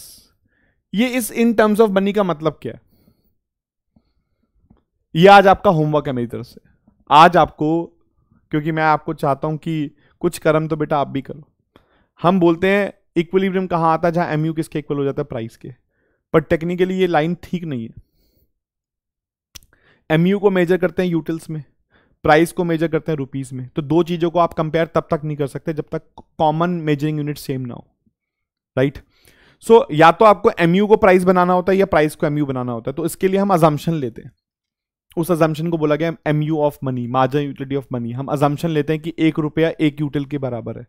ये इस इन टर्म्स ऑफ मनी का मतलब क्या है ये आज आपका होमवर्क है मेरी तरफ से आज आपको क्योंकि मैं आपको चाहता हूं कि कुछ कर्म तो बेटा आप भी करो हम बोलते हैं इक्वलिब्रियम कहां आता है जहां एमयू किसके इक्वल हो जाता है प्राइस के पर टेक्निकली ये लाइन ठीक नहीं है एम को मेजर करते हैं यूटिल्स में प्राइस को मेजर करते हैं रुपीज में तो दो चीज़ों को आप कंपेयर तब तक नहीं कर सकते जब तक कॉमन मेजरिंग यूनिट सेम ना हो राइट right? सो so, या तो आपको एम को प्राइस बनाना होता है या प्राइस को एम बनाना होता है तो इसके लिए हम अजम्पन लेते हैं उस अजम्पन को बोला गया M U of money major utility of money हम अजम्पन लेते हैं कि एक रुपया एक यूटिल के बराबर है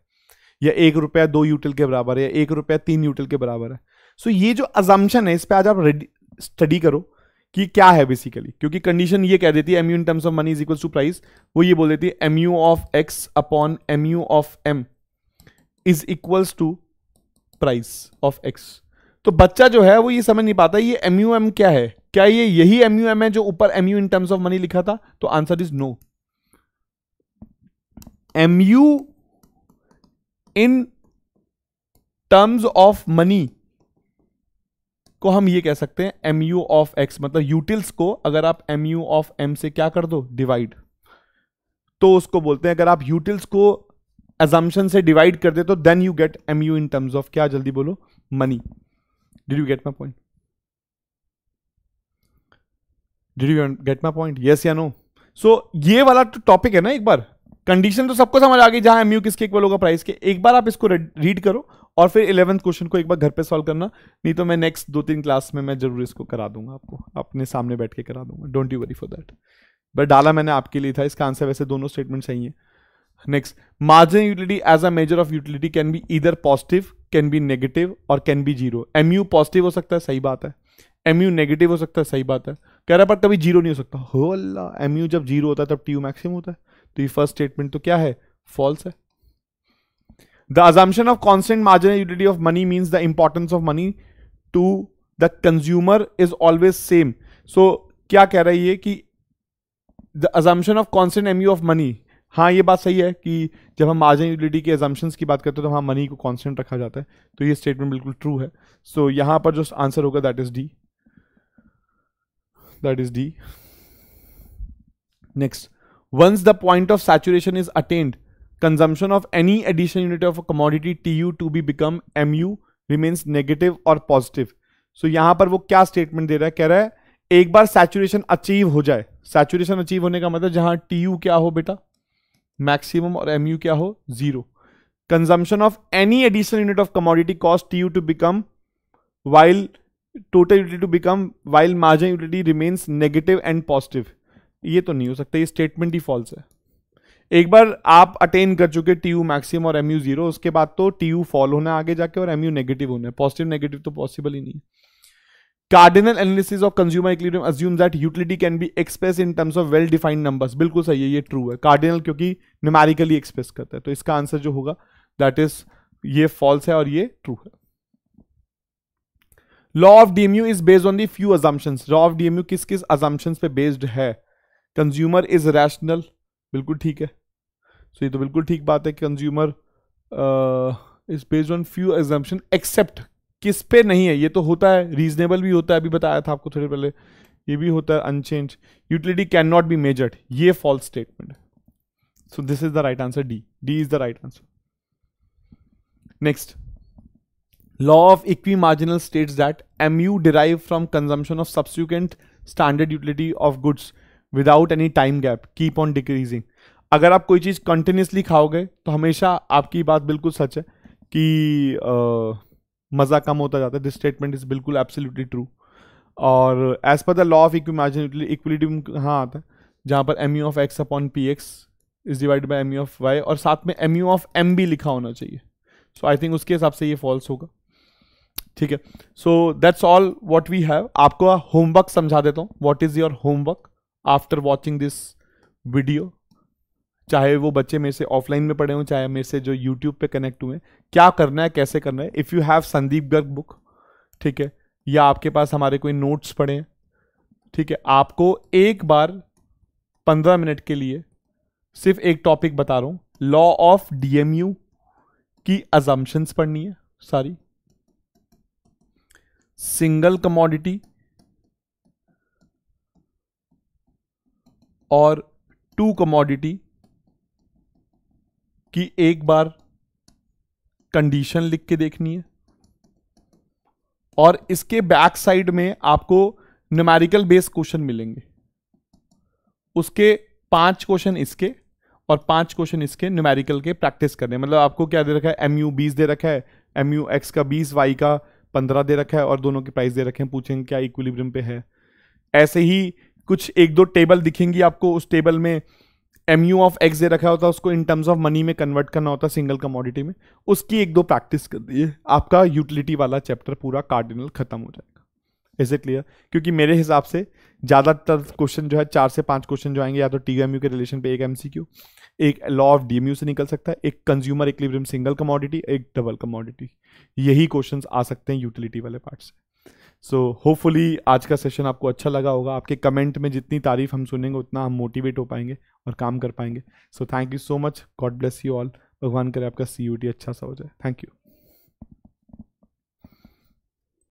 या एक रुपया दो यूटिल के बराबर है या एक रुपया तीन यूटिल के बराबर है सो so, ये जो अजम्पन है इस पर आज आप स्टडी करो कि क्या है बेसिकली क्योंकि कंडीशन ये कह देती है MU in terms of money is equal to price वो ये बोल देती है MU of X upon MU of M is equals to price of X तो बच्चा जो है वो ये समझ नहीं पाता ये एम यू एम क्या है क्या ये यही एम यू एम है जो ऊपर M U in terms of money लिखा था तो answer is no M U in terms of money को हम ये कह सकते हैं एम यू ऑफ एक्स मतलब यूटिल्स को अगर आप एम यू ऑफ एम से क्या कर दो डिवाइड तो उसको बोलते हैं अगर आप यूटिल्स को एजम्पन से डिवाइड कर दे तो then you get M U in terms of क्या जल्दी बोलो money did you get my point did you get my point yes या नो सो ये वाला टॉपिक तो है ना एक बार कंडीशन तो सबको समझ आ गई जहां एमयू किसके इक्वल होगा प्राइस के एक बार आप इसको रीड करो और फिर इलेवंथ क्वेश्चन को एक बार घर पे सॉल्व करना नहीं तो मैं नेक्स्ट दो तीन क्लास में मैं जरूर इसको करा दूंगा आपको अपने सामने बैठ के करा दूंगा don't you worry for that but डाला मैंने आपके लिए था इसका आंसर वैसे दोनों स्टेटमेंट सही है next margin utility as a measure of utility can be इधर पॉजिटिव कैन बी नेगेटिव और can be zero M U positive हो सकता है सही बात है एम यू नेगेटिव हो सकता है सही बात है कह रहा पर कभी जीरो नहीं हो सकता हो अल्लाह एम यू जब जीरो होता है तब टी यू मैक्सिमम होता है तो ये फर्स्ट स्टेटमेंट तो क्या है फॉल्स है The assumption of constant marginal utility of money means the importance of money to the consumer is always same. So क्या कह रही है कि the assumption of constant MU of money हाँ ये बात सही है कि जब हम मार्जिन यूटिलिटी के एजम्पन्स की बात करते हैं तो हम मनी को कॉन्स्टेंट रखा जाता है तो ये स्टेटमेंट बिल्कुल ट्रू है सो so, यहाँ पर जो आंसर होगा that is D that is D next once the point of saturation is attained consumption of any additional unit of commodity T U to be become M U remains negative और पॉजिटिव सो यहां पर वो क्या स्टेटमेंट दे रहा है कह रहा है एक बार सैचुरेशन अचीव हो जाए सैचुरेशन अचीव होने का मतलब जहां टी यू क्या हो बेटा मैक्सिमम और एम यू क्या हो zero consumption of any additional unit of commodity cost T U to become while total utility to become while margin utility remains negative and positive ये तो नहीं हो सकता ये स्टेटमेंट ही फॉल्स है एक बार आप अटेन कर चुके टी यू मैक्सिम और एम यू जीरो उसके बाद तो टी यू फॉल होना है आगे जाके और एम यू नेगेटिव होना है पॉजिटिव नेगेटिव तो पॉसिबल ही नहीं है cardinal analysis of consumer equilibrium assume that utility can be express in terms of well defined numbers बिल्कुल सही है ये ट्रू है कार्डिनल क्योंकि न्यूमेरिकली एक्सप्रेस करता है तो इसका आंसर जो होगा दैट इज ये फॉल्स है और ये ट्रू है law of DMU is based on the few assumptions law of DMU किस किस अजम्पन्स पे बेस्ड है कंज्यूमर इज रैशनल बिल्कुल ठीक है सो so, ये तो बिल्कुल ठीक बात है consumer is based on few assumption except किस पे नहीं है ये तो होता है रीजनेबल भी होता है अभी बताया था आपको थोड़े पहले ये भी होता है unchanged utility can not be measured ये फॉल्स स्टेटमेंट है so this is the right answer D D is the right answer next law of equi equimarginal state that M U derive from consumption of subsequent standard utility of goods without any time gap keep on decreasing अगर आप कोई चीज़ कंटिन्यूसली खाओगे तो हमेशा आपकी बात बिल्कुल सच है कि आ, मज़ा कम होता जाता है दिस स्टेटमेंट इज़ बिल्कुल एब्सोल्युटली ट्रू और as per the law of equimarginality equality हाँ आता है जहाँ पर M U of X upon P X is divide by M U of Y और साथ में एम यू ऑफ एम भी लिखा होना चाहिए सो आई थिंक उसके हिसाब से ये फॉल्स होगा ठीक है so that's all what we have आपको होमवर्क समझा देता हूँ what is your homework after watching this video चाहे वो बच्चे मेरे से ऑफलाइन में पढ़े हों चाहे मेरे से जो यूट्यूब पे कनेक्ट हुए क्या करना है कैसे करना है if you have Sandeep Garg book ठीक है या आपके पास हमारे कोई नोट्स पड़े हैं ठीक है आपको एक बार पंद्रह मिनट के लिए सिर्फ एक टॉपिक बता रहा हूँ लॉ ऑफ डीएमयू की अजम्पन्स पढ़नी है सारी सिंगल कमोडिटी और टू कमोडिटी की एक बार कंडीशन लिख के देखनी है और इसके बैक साइड में आपको न्यूमेरिकल बेस क्वेश्चन मिलेंगे उसके पांच क्वेश्चन इसके और पांच क्वेश्चन इसके न्यूमेरिकल के प्रैक्टिस करने मतलब आपको क्या दे रखा है एम यू बीस दे रखा है एम यू एक्स का बीस वाई का पंद्रह दे रखा है और दोनों के प्राइस दे रखे हैं पूछेंगे क्या इक्विलिब्रियम पे है ऐसे ही कुछ एक दो टेबल दिखेंगी आपको उस टेबल में एम यू ऑफ एक्स दे रखा होता है उसको इन टर्म्स ऑफ मनी में कन्वर्ट करना होता है सिंगल कमोडिटी में उसकी एक दो प्रैक्टिस कर दीजिए आपका यूटिलिटी वाला चैप्टर पूरा कार्डिनल खत्म हो जाएगा इज इट क्लियर क्योंकि मेरे हिसाब से ज़्यादातर क्वेश्चन जो है चार से पांच क्वेश्चन जो आएंगे या तो टी एम यू के रिलेशन पे एक एम सी क्यू एक लॉ ऑफ डी से निकल सकता है एक कंज्यूमर इक्विलिब्रियम सिंगल कमोडिटी एक डबल कमोडिटी यही क्वेश्चन आ सकते हैं यूटिलिटी वाले पार्ट से सो so, होपफुली आज का सेशन आपको अच्छा लगा होगा आपके कमेंट में जितनी तारीफ हम सुनेंगे उतना हम मोटिवेट हो पाएंगे और काम कर पाएंगे so thank you so much God bless you all भगवान करे आपका सी अच्छा सा हो जाए थैंक यू